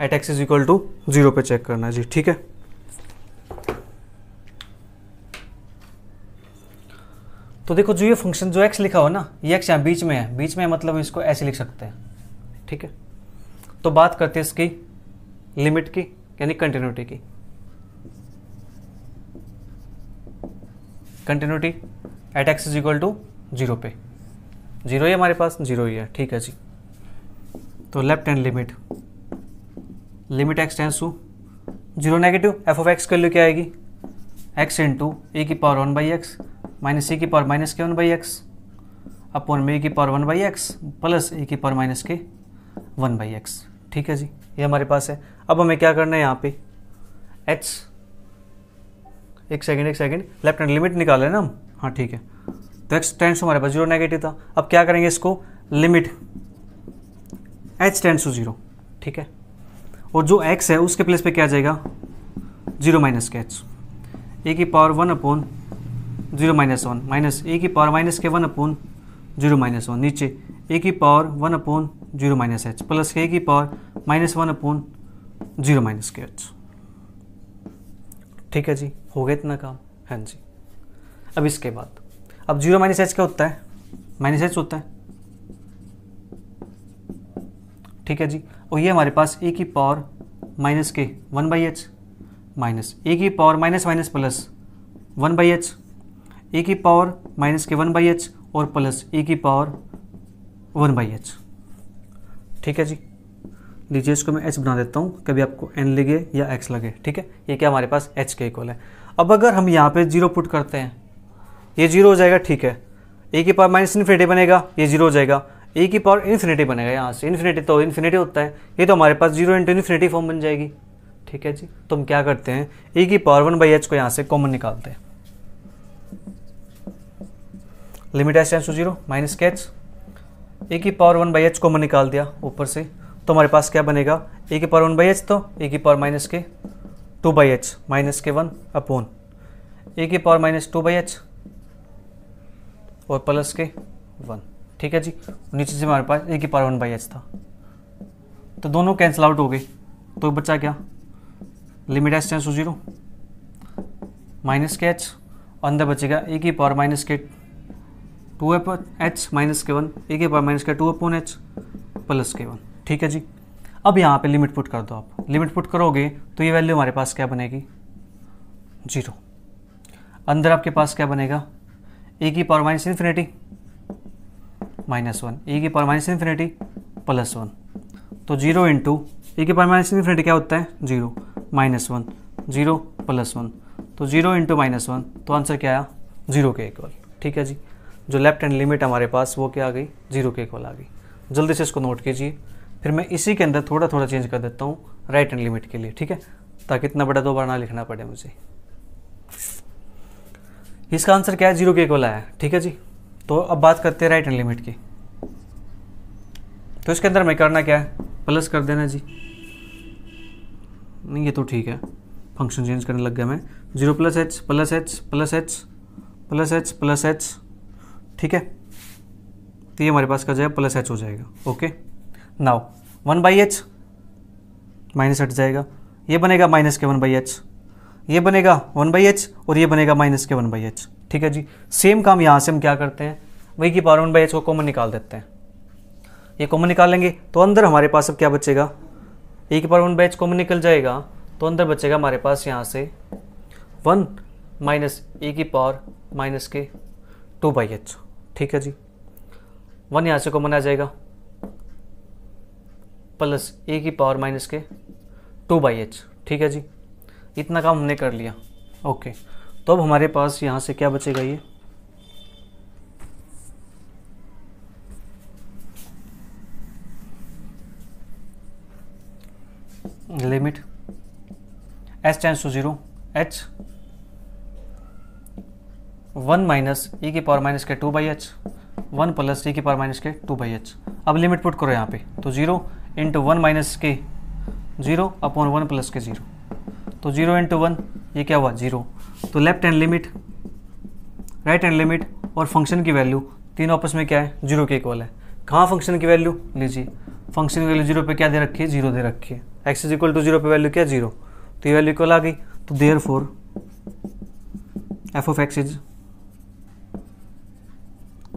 at x is equal to zero पे check करना है जी ठीक है तो देखो जो ये फंक्शन जो एक्स लिखा हो ना ये एक्स यहाँ बीच में है बीच में है मतलब इसको ऐसे लिख सकते हैं ठीक है तो बात करते हैं इसकी लिमिट की यानी कंटिन्यूटी की continuity at x is equal to zero पे जीरो ही हमारे पास जीरो ही है ठीक है जी तो left hand limit limit x tends to zero negative f of x value क्या आएगी एक्स इंटू ए की power one by x minus a की पावर माइनस के वन बाई एक्स अपॉन में ए की power one by x plus a की power minus के one by x ठीक है जी ये हमारे पास है अब हमें क्या करना है यहाँ पे एच एक सेकेंड एक सेकेंड लेफ्ट हैंड लिमिट निकाल है ना हम हाँ ठीक है तो एक्स टेंस हमारे पास जीरो नेगेटिव था अब क्या करेंगे इसको limit h tends to zero ठीक है और जो एक्स है उसके प्लेस पे क्या जाएगा जीरो माइनस के एच ए की power one upon zero minus one minus a की पावर माइनस के one upon zero minus one नीचे ए की power one upon zero minus h plus के की power minus one upon zero minus के h ठीक है जी हो गया इतना काम हाँ जी अब इसके बाद अब जीरो माइनस एच क्या होता है माइनस एच होता है ठीक है जी और ये हमारे पास ए की पावर माइनस के one by h minus a की power minus minus plus one by h a की पावर माइनस के वन बाई एच और प्लस ए की पावर वन बाई एच ठीक है जी लीजिए इसको मैं एच बना देता हूँ कभी आपको एन लगे या एक्स लगे ठीक है ये क्या हमारे पास एच के इक्वल है अब अगर हम यहाँ पे जीरो पुट करते हैं ये जीरो हो जाएगा ठीक है ए की पावर माइनस इन्फिनिटी बनेगा ये जीरो हो जाएगा ए की पावर इन्फिनिटी बनेगा यहाँ से इन्फिनिटी तो इन्फिनिटी होता है ये तो हमारे पास जीरो इंटू इन्फिनिटी फॉर्म बन जाएगी ठीक है जी तो हम क्या करते हैं ए की पावर वन बाई एच को यहाँ से कॉमन निकालते हैं limit h tends to zero minus के एच ए की power one by h common निकाल दिया ऊपर से तो हमारे पास क्या बनेगा ए की पावर वन बाई एच तो ए की पावर माइनस के टू बाई एच माइनस के वन अपॉन ए की power minus two by h और प्लस के वन ठीक है जी नीचे से हमारे पास ए की पावर वन बाई एच था तो दोनों कैंसिल आउट हो गए तो बचा क्या limit h tends to zero minus के एच अंदर बचेगा ए की पावर माइनस के टू अपन एच माइनस के वन ए के पावर माइनस के टू अपॉन एच प्लस के वन ठीक है जी अब यहाँ पे लिमिट पुट कर दो आप लिमिट पुट करोगे तो ये वैल्यू हमारे पास क्या बनेगी जीरो अंदर आपके पास क्या बनेगा ए की power minus infinity minus one a की power minus infinity plus one तो जीरो इंटू ए की पावर माइनस इन्फिनेटी क्या होता है zero minus one zero plus one तो जीरो इंटू माइनस वन तो आंसर क्या आया जीरो के इक्वल ठीक है जी जो लेफ्ट हैंड लिमिट हमारे पास वो क्या आ गई जीरो के इक्वल आ गई जल्दी से इसको नोट कीजिए फिर मैं इसी के अंदर थोड़ा थोड़ा चेंज कर देता हूँ राइट हैंड लिमिट के लिए ठीक है ताकि इतना बड़ा दो बार ना लिखना पड़े मुझे इसका आंसर क्या है जीरो के इक्वल आया है ठीक है जी तो अब बात करते हैं राइट हैंड लिमिट की तो इसके अंदर मैं करना क्या है प्लस कर देना जी नहीं ये तो ठीक है फंक्शन चेंज करने लग गया मैं zero plus h plus h plus h plus h plus h ठीक है तो ये हमारे पास का जाएगा प्लस एच हो जाएगा okay now one by h minus हट जाएगा ये बनेगा माइनस के वन बाई एच ये बनेगा वन बाई एच और ये बनेगा माइनस के वन बाई एच ठीक है जी सेम काम यहाँ से हम क्या करते हैं वही की पावर वन बाई एच को कॉमन निकाल देते हैं ये कॉमन निकालेंगे तो अंदर हमारे पास अब क्या बचेगा ए की power one by h common निकल जाएगा तो अंदर बचेगा हमारे पास यहाँ से वन माइनस ए की पावर माइनस के टू बाई एच ठीक है जी वन यहाँ से कॉमन आ जाएगा प्लस ए की पावर माइनस के टू बाई एच ठीक है जी इतना काम हमने कर लिया ओके तो अब हमारे पास यहाँ से क्या बचेगा ये limit h tends to zero h one minus e e के पावर माइनस के two by h one plus e e के पावर माइनस के टू बाई एच अब लिमिट पुट करो यहाँ पे तो जीरो इंटू वन माइनस के जीरो अपॉन वन प्लस के जीरो तो जीरो इंटू वन ये क्या हुआ जीरो तो left hand limit right hand limit और फंक्शन की वैल्यू तीन आपस में क्या है जीरो के इक्वल है कहाँ फंक्शन की वैल्यू लीजिए फंक्शन की वैल्यू जीरो पे क्या दे रखी है जीरो दे रखी है x is equal to zero पे वैल्यू क्या जीरो तो ये वैल्यू इक्वल आ गई तो therefore f of x is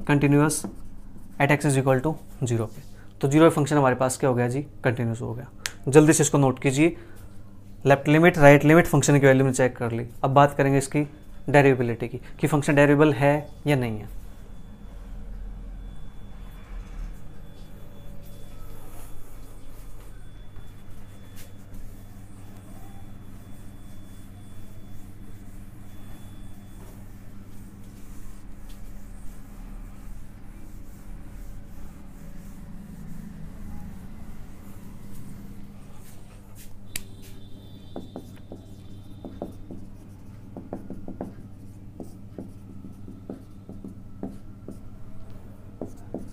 continuous at x is equal to zero पे तो जीरो फंक्शन हमारे पास क्या हो गया जी कंटिन्यूस हो गया जल्दी से इसको नोट कीजिए left limit right limit function की वैल्यू में चेक कर ली अब बात करेंगे इसकी डेरिवेबिलिटी की कि फंक्शन डेरिवेबल है या नहीं है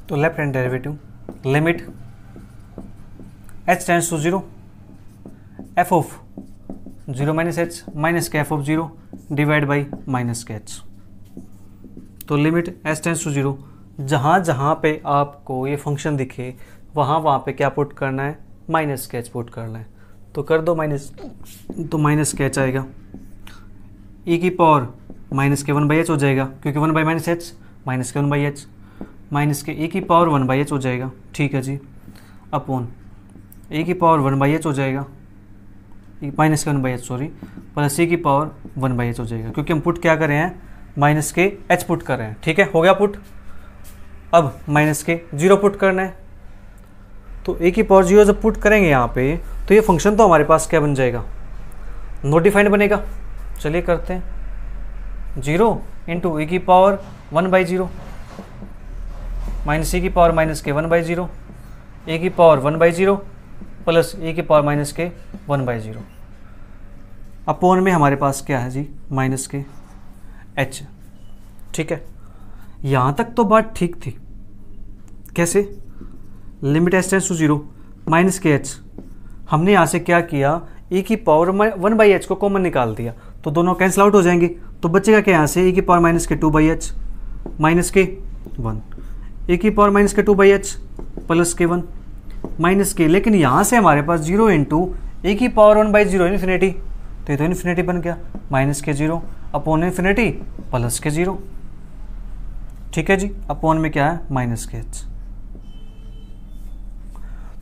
तो left hand derivative limit h tends to zero f of zero minus h minus के f of zero divide by minus के एच तो limit h tends to zero जहाँ जहाँ पे आपको ये फंक्शन दिखे वहाँ वहाँ पे क्या पुट करना है माइनस के एच पुट करना है तो कर दो माइनस तो माइनस के एच आएगा ई e की पावर माइनस के वन बाई एच हो जाएगा क्योंकि one by minus h minus के वन बाई एच माइनस के ए की पावर वन बाई एच हो जाएगा ठीक है जी अपॉन ए की पावर वन बाई एच हो जाएगा माइनस के one by h sorry plus a की पावर वन बाई एच हो जाएगा क्योंकि हम पुट क्या कर रहे हैं माइनस के एच पुट कर रहे हैं ठीक है हो गया पुट अब माइनस के जीरो पुट करना है तो ए की पावर जीरो जब पुट करेंगे यहाँ पे तो ये फंक्शन तो हमारे पास क्या बन जाएगा नोटिफाइंड बनेगा चलिए करते हैं जीरो इंटू ए की power one by zero minus a की पावर माइनस के वन बाई ज़ीरो ए की power one by zero plus a की पावर माइनस के वन बाई ज़ीरो अपोन में हमारे पास क्या है जी माइनस के एच ठीक है यहाँ तक तो बात ठीक थी कैसे limit S tends to zero minus के एच हमने यहाँ से क्या किया ए की पावर वन बाई एच को कॉमन निकाल दिया तो दोनों कैंसिल आउट हो जाएंगे तो बचेगा क्या यहाँ से ए की पावर माइनस के टू बाई एच माइनस के वन ए की पावर माइनस के टू बाई एच प्लस के वन माइनस के लेकिन यहाँ से हमारे पास जीरो इंटू ए की power one by zero infinity तो ये तो इन्फिनेटी बन गया माइनस के जीरो अपॉन इन्फिनेटी प्लस के जीरो ठीक है जी अपॉन में क्या है माइनस के एच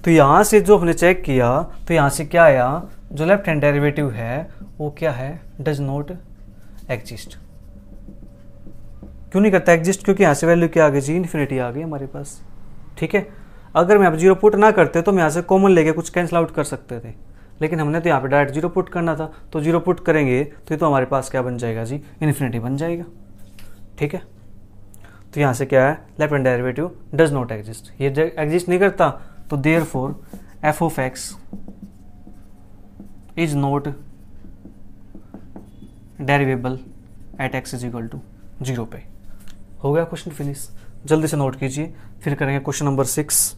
तो यहाँ से जो हमने चेक किया तो यहाँ से क्या आया जो लेफ्ट हैंड डेरिवेटिव है वो क्या है डज नॉट एग्जिस्ट क्यों नहीं करता एग्जिस्ट क्योंकि यहाँ से वैल्यू क्या आ गई जी इन्फिनिटी आ गई हमारे पास ठीक है अगर मैं आप जीरो पुट ना करते तो हम यहाँ से कॉमन लेके कुछ कैंसिल आउट कर सकते थे लेकिन हमने तो यहाँ पे डायरेक्ट जीरो पुट करना था तो जीरो पुट करेंगे तो ये तो हमारे पास क्या बन जाएगा जी इन्फिनिटी बन जाएगा ठीक है तो यहाँ से क्या है left hand derivative does not exist ये एग्जिस्ट नहीं करता तो therefore f of x is not derivable at x is equal to zero पे हो गया क्वेश्चन फिनिश जल्दी से नोट कीजिए फिर करेंगे क्वेश्चन नंबर सिक्स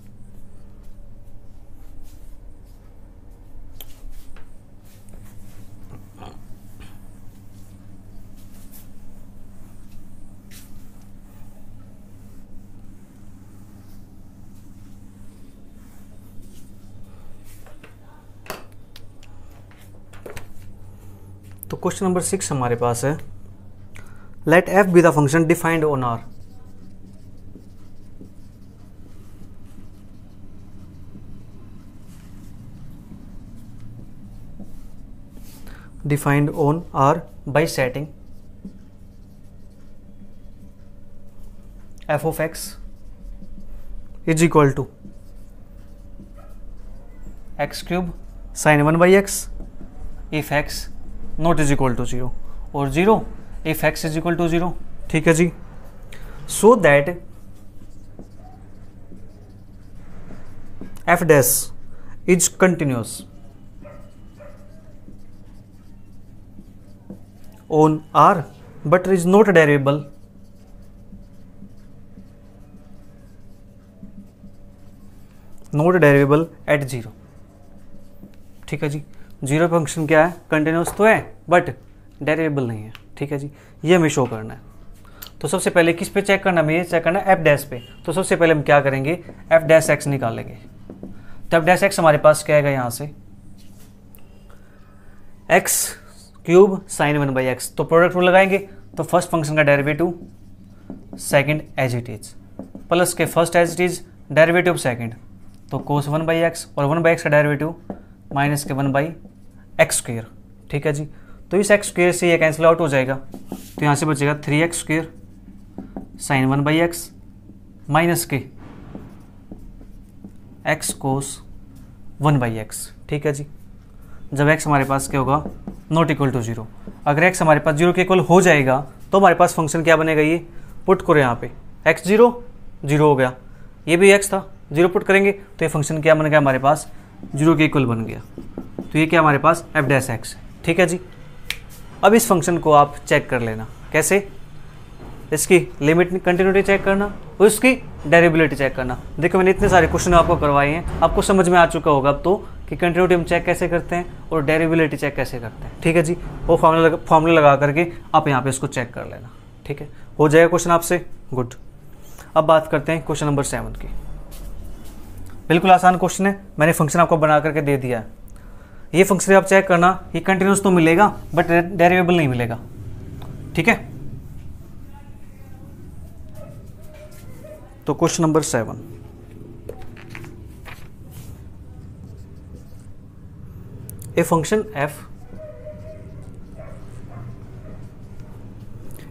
तो क्वेश्चन नंबर सिक्स हमारे पास है Let f be the function defined on R. defined on R by setting f of x is equal to x cube sine 1 by x if x not is equal to 0 or 0 if x is equal to zero ठीक है जी so that f does is continuous on R but is not derivable not derivable at zero ठीक है जी zero function क्या है continuous तो है but डेरेबल नहीं है ठीक है जी ये हमें शो करना है तो सबसे पहले किस पे चेक करना हमें चेक करना है एफ डैश पे तो सबसे पहले हम क्या करेंगे एफ डैश एक्स निकालेंगे तो एफ डैश एक्स हमारे पास क्या आएगा यहाँ से x cube sine one by x तो प्रोडक्ट रूल लगाएंगे तो फर्स्ट फंक्शन का derivative second as it is plus के first as it is derivative second तो कोस वन बाई एक्स और वन बाई एक्स का डेरिवेटिव माइनस के one by x square ठीक है जी तो इस एक्स स्क्र से ये कैंसिल आउट हो जाएगा तो यहाँ से बचेगा three x square sine one by x minus के x cos one by x ठीक है जी जब एक्स हमारे पास क्या होगा नॉट इक्वल टू जीरो अगर एक्स हमारे पास जीरो के इक्वल हो जाएगा तो हमारे पास फंक्शन क्या बनेगा ये पुट करो यहाँ पे एक्स जीरो जीरो हो गया ये भी एक्स था जीरो पुट करेंगे तो ये फंक्शन क्या बन गया हमारे पास जीरो के इक्वल बन गया तो ये क्या हमारे पास एफ डैस एक्स ठीक है जी अब इस फंक्शन को आप चेक कर लेना कैसे इसकी लिमिट कंटिन्यूटी चेक करना और इसकी डेरेबिलिटी चेक करना देखो मैंने इतने सारे क्वेश्चन आपको करवाए हैं आपको समझ में आ चुका होगा अब तो कि कंटिन्यूटी हम चेक कैसे करते हैं और डेरेबिलिटी चेक कैसे करते हैं ठीक है जी वो फॉर्मूला लग, फॉर्मूला लगा करके आप यहाँ पे इसको चेक कर लेना ठीक है हो जाएगा क्वेश्चन आपसे गुड अब बात करते हैं क्वेश्चन नंबर सेवन की बिल्कुल आसान क्वेश्चन है मैंने फंक्शन आपको बना करके दे दिया है ये फंक्शन आप चेक करना ये कंटिन्यूस तो मिलेगा बट डेरिवेबल नहीं मिलेगा ठीक है तो question number seven a function f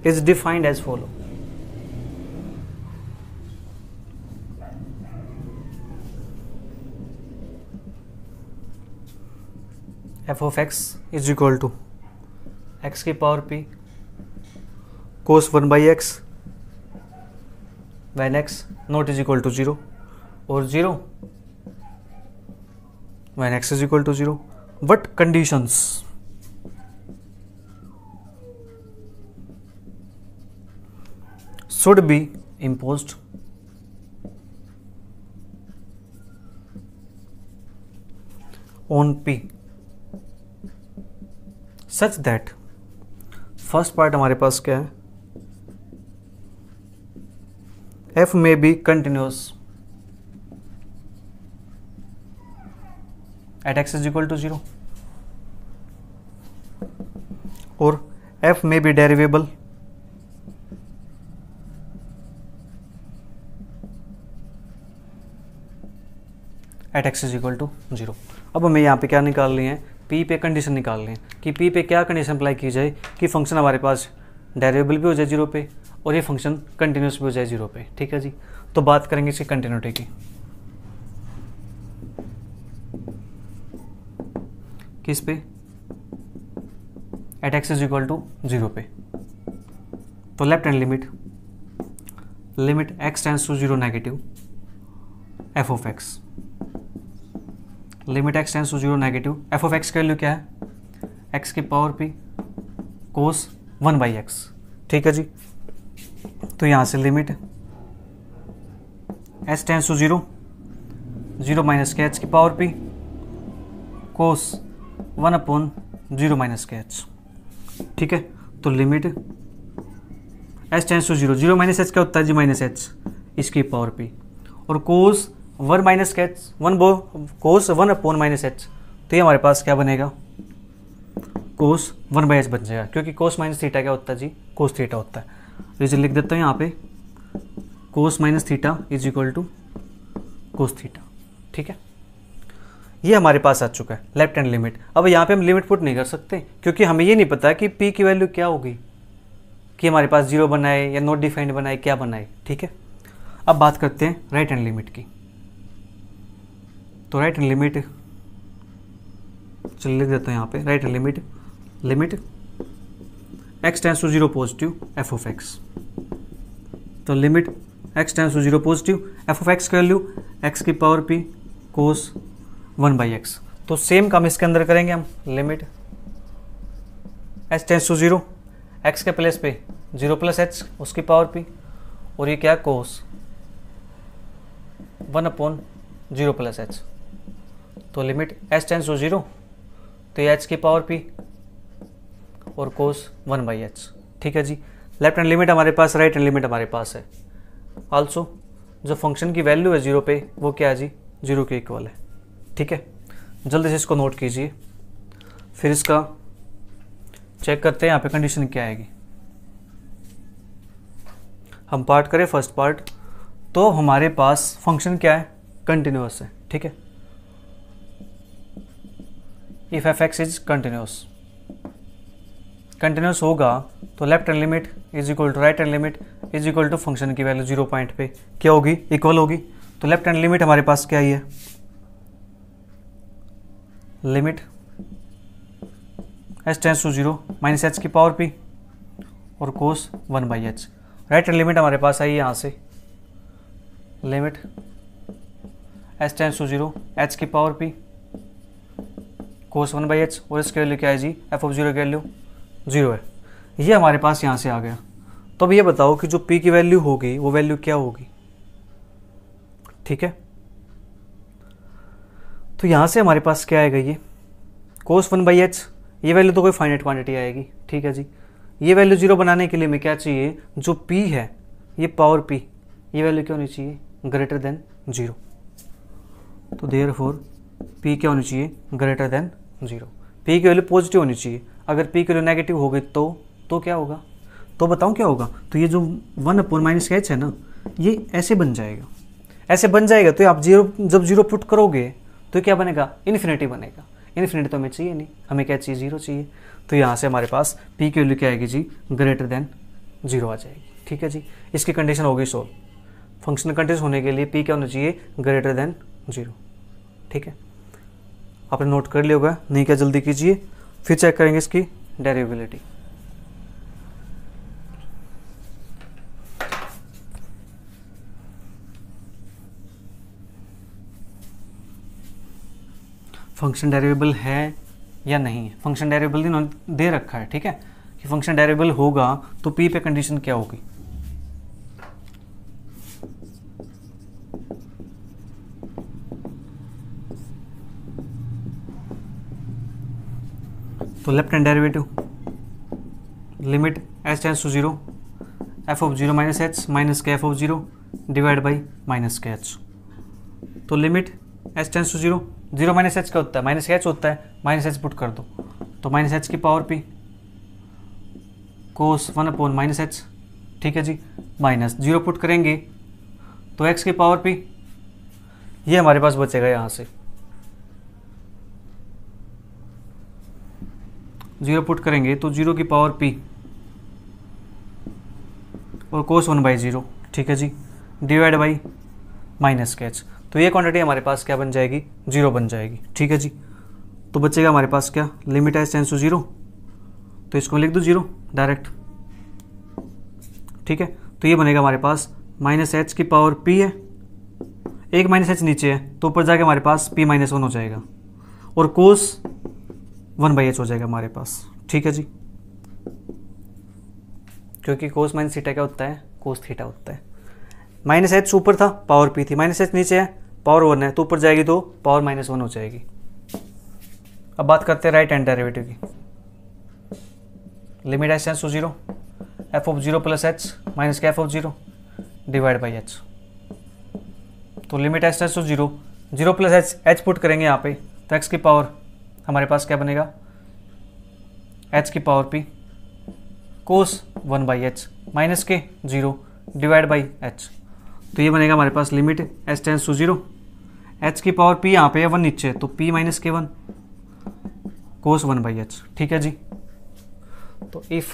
is defined as follow f of x is equal to x की power p cos one by x when x not is equal to zero और zero when x is equal to zero but conditions should be impose on p such that first part हमारे पास क्या है f may be continuous at x is equal to zero और F may be derivable at x is equal to zero अब हमें यहां पे क्या निकाल लिए हैं पी पे कंडीशन निकाल लें कि पी पे क्या कंडीशन अप्लाई की जाए कि फंक्शन हमारे पास डायरेबल भी हो जाए जीरो पे और ये फंक्शन कंटिन्यूस भी हो जाए जीरो पे ठीक है जी तो बात करेंगे इसकी कंटिन्यूटी की किस पे at x is equal to zero पे तो left hand limit limit x tends to zero negative f of x limit x tends to zero negative f of x का वैल्यू क्या है एक्स के power p cos one by x ठीक है जी तो यहाँ से limit S tends to zero zero minus के एच की power p cos one upon zero minus के एच ठीक है तो limit S tends to zero zero minus h क्या होता है जी माइनस एच इसकी पावर पी और cos one minus h one by cos one upon minus h तो ये हमारे पास क्या बनेगा कोस वन बाई एच बन जाएगा क्योंकि कोस माइनस थीटा क्या होता है जी कोस थीटा होता है तो इसे लिख देता हूँ यहाँ पे cos minus theta is equal to cos theta ठीक है ये हमारे पास आ चुका है लेफ्ट हैंड लिमिट अब यहाँ पे हम लिमिट पुट नहीं कर सकते क्योंकि हमें ये नहीं पता कि पी की वैल्यू क्या होगी कि हमारे पास जीरो बनाए या नॉट डिफाइंड बनाए क्या बनाए ठीक है अब बात करते हैं राइट हैंड लिमिट की तो राइट लिमिट चल लिख देता हूँ तो यहाँ पे right limit limit x tends to zero positive f of x तो limit x tends to zero positive f of x की वैल्यू एक्स की power p cos one by x तो सेम काम इसके अंदर करेंगे हम limit h tends to zero x के प्लेस पे जीरो प्लस एच उसकी पावर पी और ये क्या cos one upon zero plus h तो limit h tends to zero तो एच की पावर पी और कोस वन बाई एच ठीक है जी लेफ्ट हैंड लिमिट हमारे पास राइट हैंड लिमिट हमारे पास है ऑल्सो जो फंक्शन की वैल्यू है ज़ीरो पे वो क्या है जी ज़ीरो के इक्वल है ठीक है जल्दी से इसको नोट कीजिए फिर इसका चेक करते हैं यहाँ पे कंडीशन क्या आएगी हम पार्ट करें फर्स्ट पार्ट तो हमारे पास फंक्शन क्या है कंटिन्यूस है ठीक है if f x is continuous continuous होगा तो left hand limit is equal to right hand limit is equal to function की वैल्यू जीरो पॉइंट पे क्या होगी इक्वल होगी तो लेफ्ट हैंड लिमिट हमारे पास क्या ही है limit h tends to zero minus h की पावर पी और cos one by h right hand limit हमारे पास आई यहाँ से limit h tends to zero h की power p cos one by h और इसके वैल्यू क्या है जी एफ ऑफ जीरो की वैल्यू जीरो है ये हमारे पास यहाँ से आ गया तो अब ये बताओ कि जो पी की वैल्यू होगी वो वैल्यू क्या होगी ठीक है तो यहाँ से हमारे पास क्या आएगा ये कोस वन बाई एच ये वैल्यू तो कोई फाइनेट क्वान्टिटी आएगी ठीक है जी ये वैल्यू जीरो बनाने के लिए हमें क्या चाहिए जो पी है ये पावर पी ये वैल्यू क्या होनी चाहिए ग्रेटर देन जीरो तो देयर फोर पी क्या होनी चाहिए ग्रेटर देन जीरो पी की वैल्यू पॉजिटिव होनी चाहिए अगर पी की वैल्यू नेगेटिव हो गई तो तो क्या होगा तो बताऊँ क्या होगा तो ये जो वन अपॉन माइनस एच है ना ये ऐसे बन जाएगा ऐसे बन जाएगा तो आप जीरो जब जीरो पुट करोगे तो क्या बनेगा इन्फिनेटी बनेगा इन्फिनेटी तो हमें चाहिए नहीं हमें क्या चाहिए जीरो चाहिए तो यहाँ से हमारे पास पी की वैल्यू क्या आएगी जी ग्रेटर देन जीरो आ जाएगी ठीक है जी इसकी कंडीशन होगी सोल्व फंक्शन कंटिन्यूस होने के लिए पी क्या होना चाहिए ग्रेटर देन जीरो ठीक है आपने नोट कर लिया होगा नहीं क्या जल्दी कीजिए फिर चेक करेंगे इसकी डेरिवेबिलिटी फंक्शन डेरिवेबल है या नहीं है फंक्शन डेरिवेबल इन्होंने दे रखा है ठीक है कि फंक्शन डेरिवेबल होगा तो पी पे कंडीशन क्या होगी तो left hand derivative limit h tends to zero f of zero minus h minus के f of zero divide by minus के एच तो limit h tends to zero zero minus h का होता है माइनस एच होता है minus h put कर दो तो माइनस एच की power p cos one upon minus h ठीक है जी माइनस जीरो पुट करेंगे तो एक्स की पावर पी ये हमारे पास बचेगा यहाँ से जीरो पुट करेंगे तो जीरो की पावर पी और कोस वन बाई जीरो ठीक है जी डिवाइड बाई माइनस के एच तो ये क्वांटिटी हमारे पास क्या बन जाएगी जीरो बन जाएगी ठीक है जी तो बचेगा हमारे पास क्या लिमिट है टेंस टू जीरो तो इसको लिख दो जीरो डायरेक्ट ठीक है तो ये बनेगा हमारे पास माइनस एच की पावर पी है एक माइनस एच नीचे है तो ऊपर जाके हमारे पास पी माइनस वन हो जाएगा और कोस वन बाई एच हो जाएगा हमारे पास ठीक है जी क्योंकि कोस माइनस थीटा क्या होता है कोस थीटा होता है माइनस एच ऊपर था पावर पी थी माइनस एच नीचे है पावर वन है तो ऊपर जाएगी तो पावर माइनस वन हो जाएगी अब बात करते हैं राइट हैंड डेरिवेटिव की limit h tends to zero f of zero plus h minus के f of zero divide by h तो limit h tends to zero zero plus h h put करेंगे यहाँ पे तो एक्स की power हमारे पास क्या बनेगा एच की power p cos one by h minus के जीरो डिवाइड बाई एच तो ये बनेगा हमारे पास limit h tends to zero h की पावर पी यहाँ पे है वन नीचे तो पी माइनस के one cos one by h ठीक है जी तो if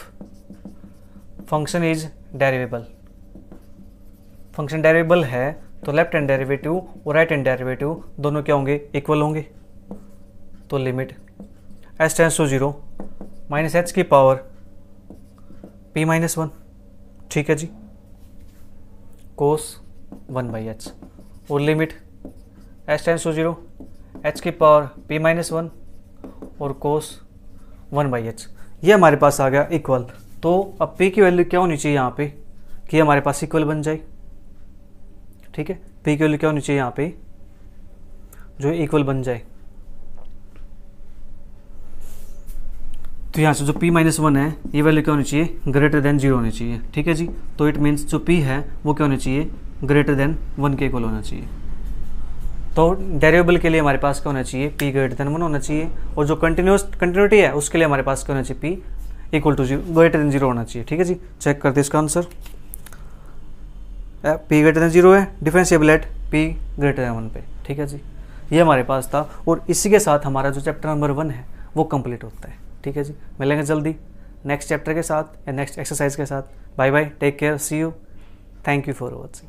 function is derivable function derivable है तो लेफ्ट हैंड डेरिवेटिव और राइट हैंड डेरिवेटिव दोनों क्या होंगे इक्वल होंगे तो limit S tends to zero minus h की पावर पी माइनस वन ठीक है जी कोस वन बाई एच और limit h tends to zero h की पावर पी माइनस वन और कोस वन बाई एच ये हमारे पास आ गया इक्वल तो अब पी की वैल्यू क्या होनी चाहिए यहाँ पे कि हमारे पास इक्वल बन जाए ठीक है पी की वैल्यू क्या होनी चाहिए यहाँ पे जो इक्वल बन जाए तो यहाँ से जो p माइनस वन है ये वैल्यू क्या होनी चाहिए ग्रेटर देन जीरो होनी चाहिए ठीक है जी तो इट मीन्स जो p है वो क्या होना चाहिए ग्रेटर देन वन के इक्वल होना चाहिए तो डेरिएबल के लिए हमारे पास क्या होना चाहिए p ग्रेटर देन वन होना चाहिए और जो कंटिन्यूस कंटिन्यूटी है उसके लिए हमारे पास क्या होना चाहिए p equal to zero greater than zero होना चाहिए ठीक है जी चेक करते इसका answer p greater than zero है differentiable at p greater than one पे ठीक है जी ये हमारे पास था और इसी के साथ हमारा जो चैप्टर नंबर वन है वो कंप्लीट होता है ठीक है जी मिलेंगे जल्दी नेक्स्ट चैप्टर के साथ या नेक्स्ट एक्सरसाइज के साथ bye bye take care see you thank you for watching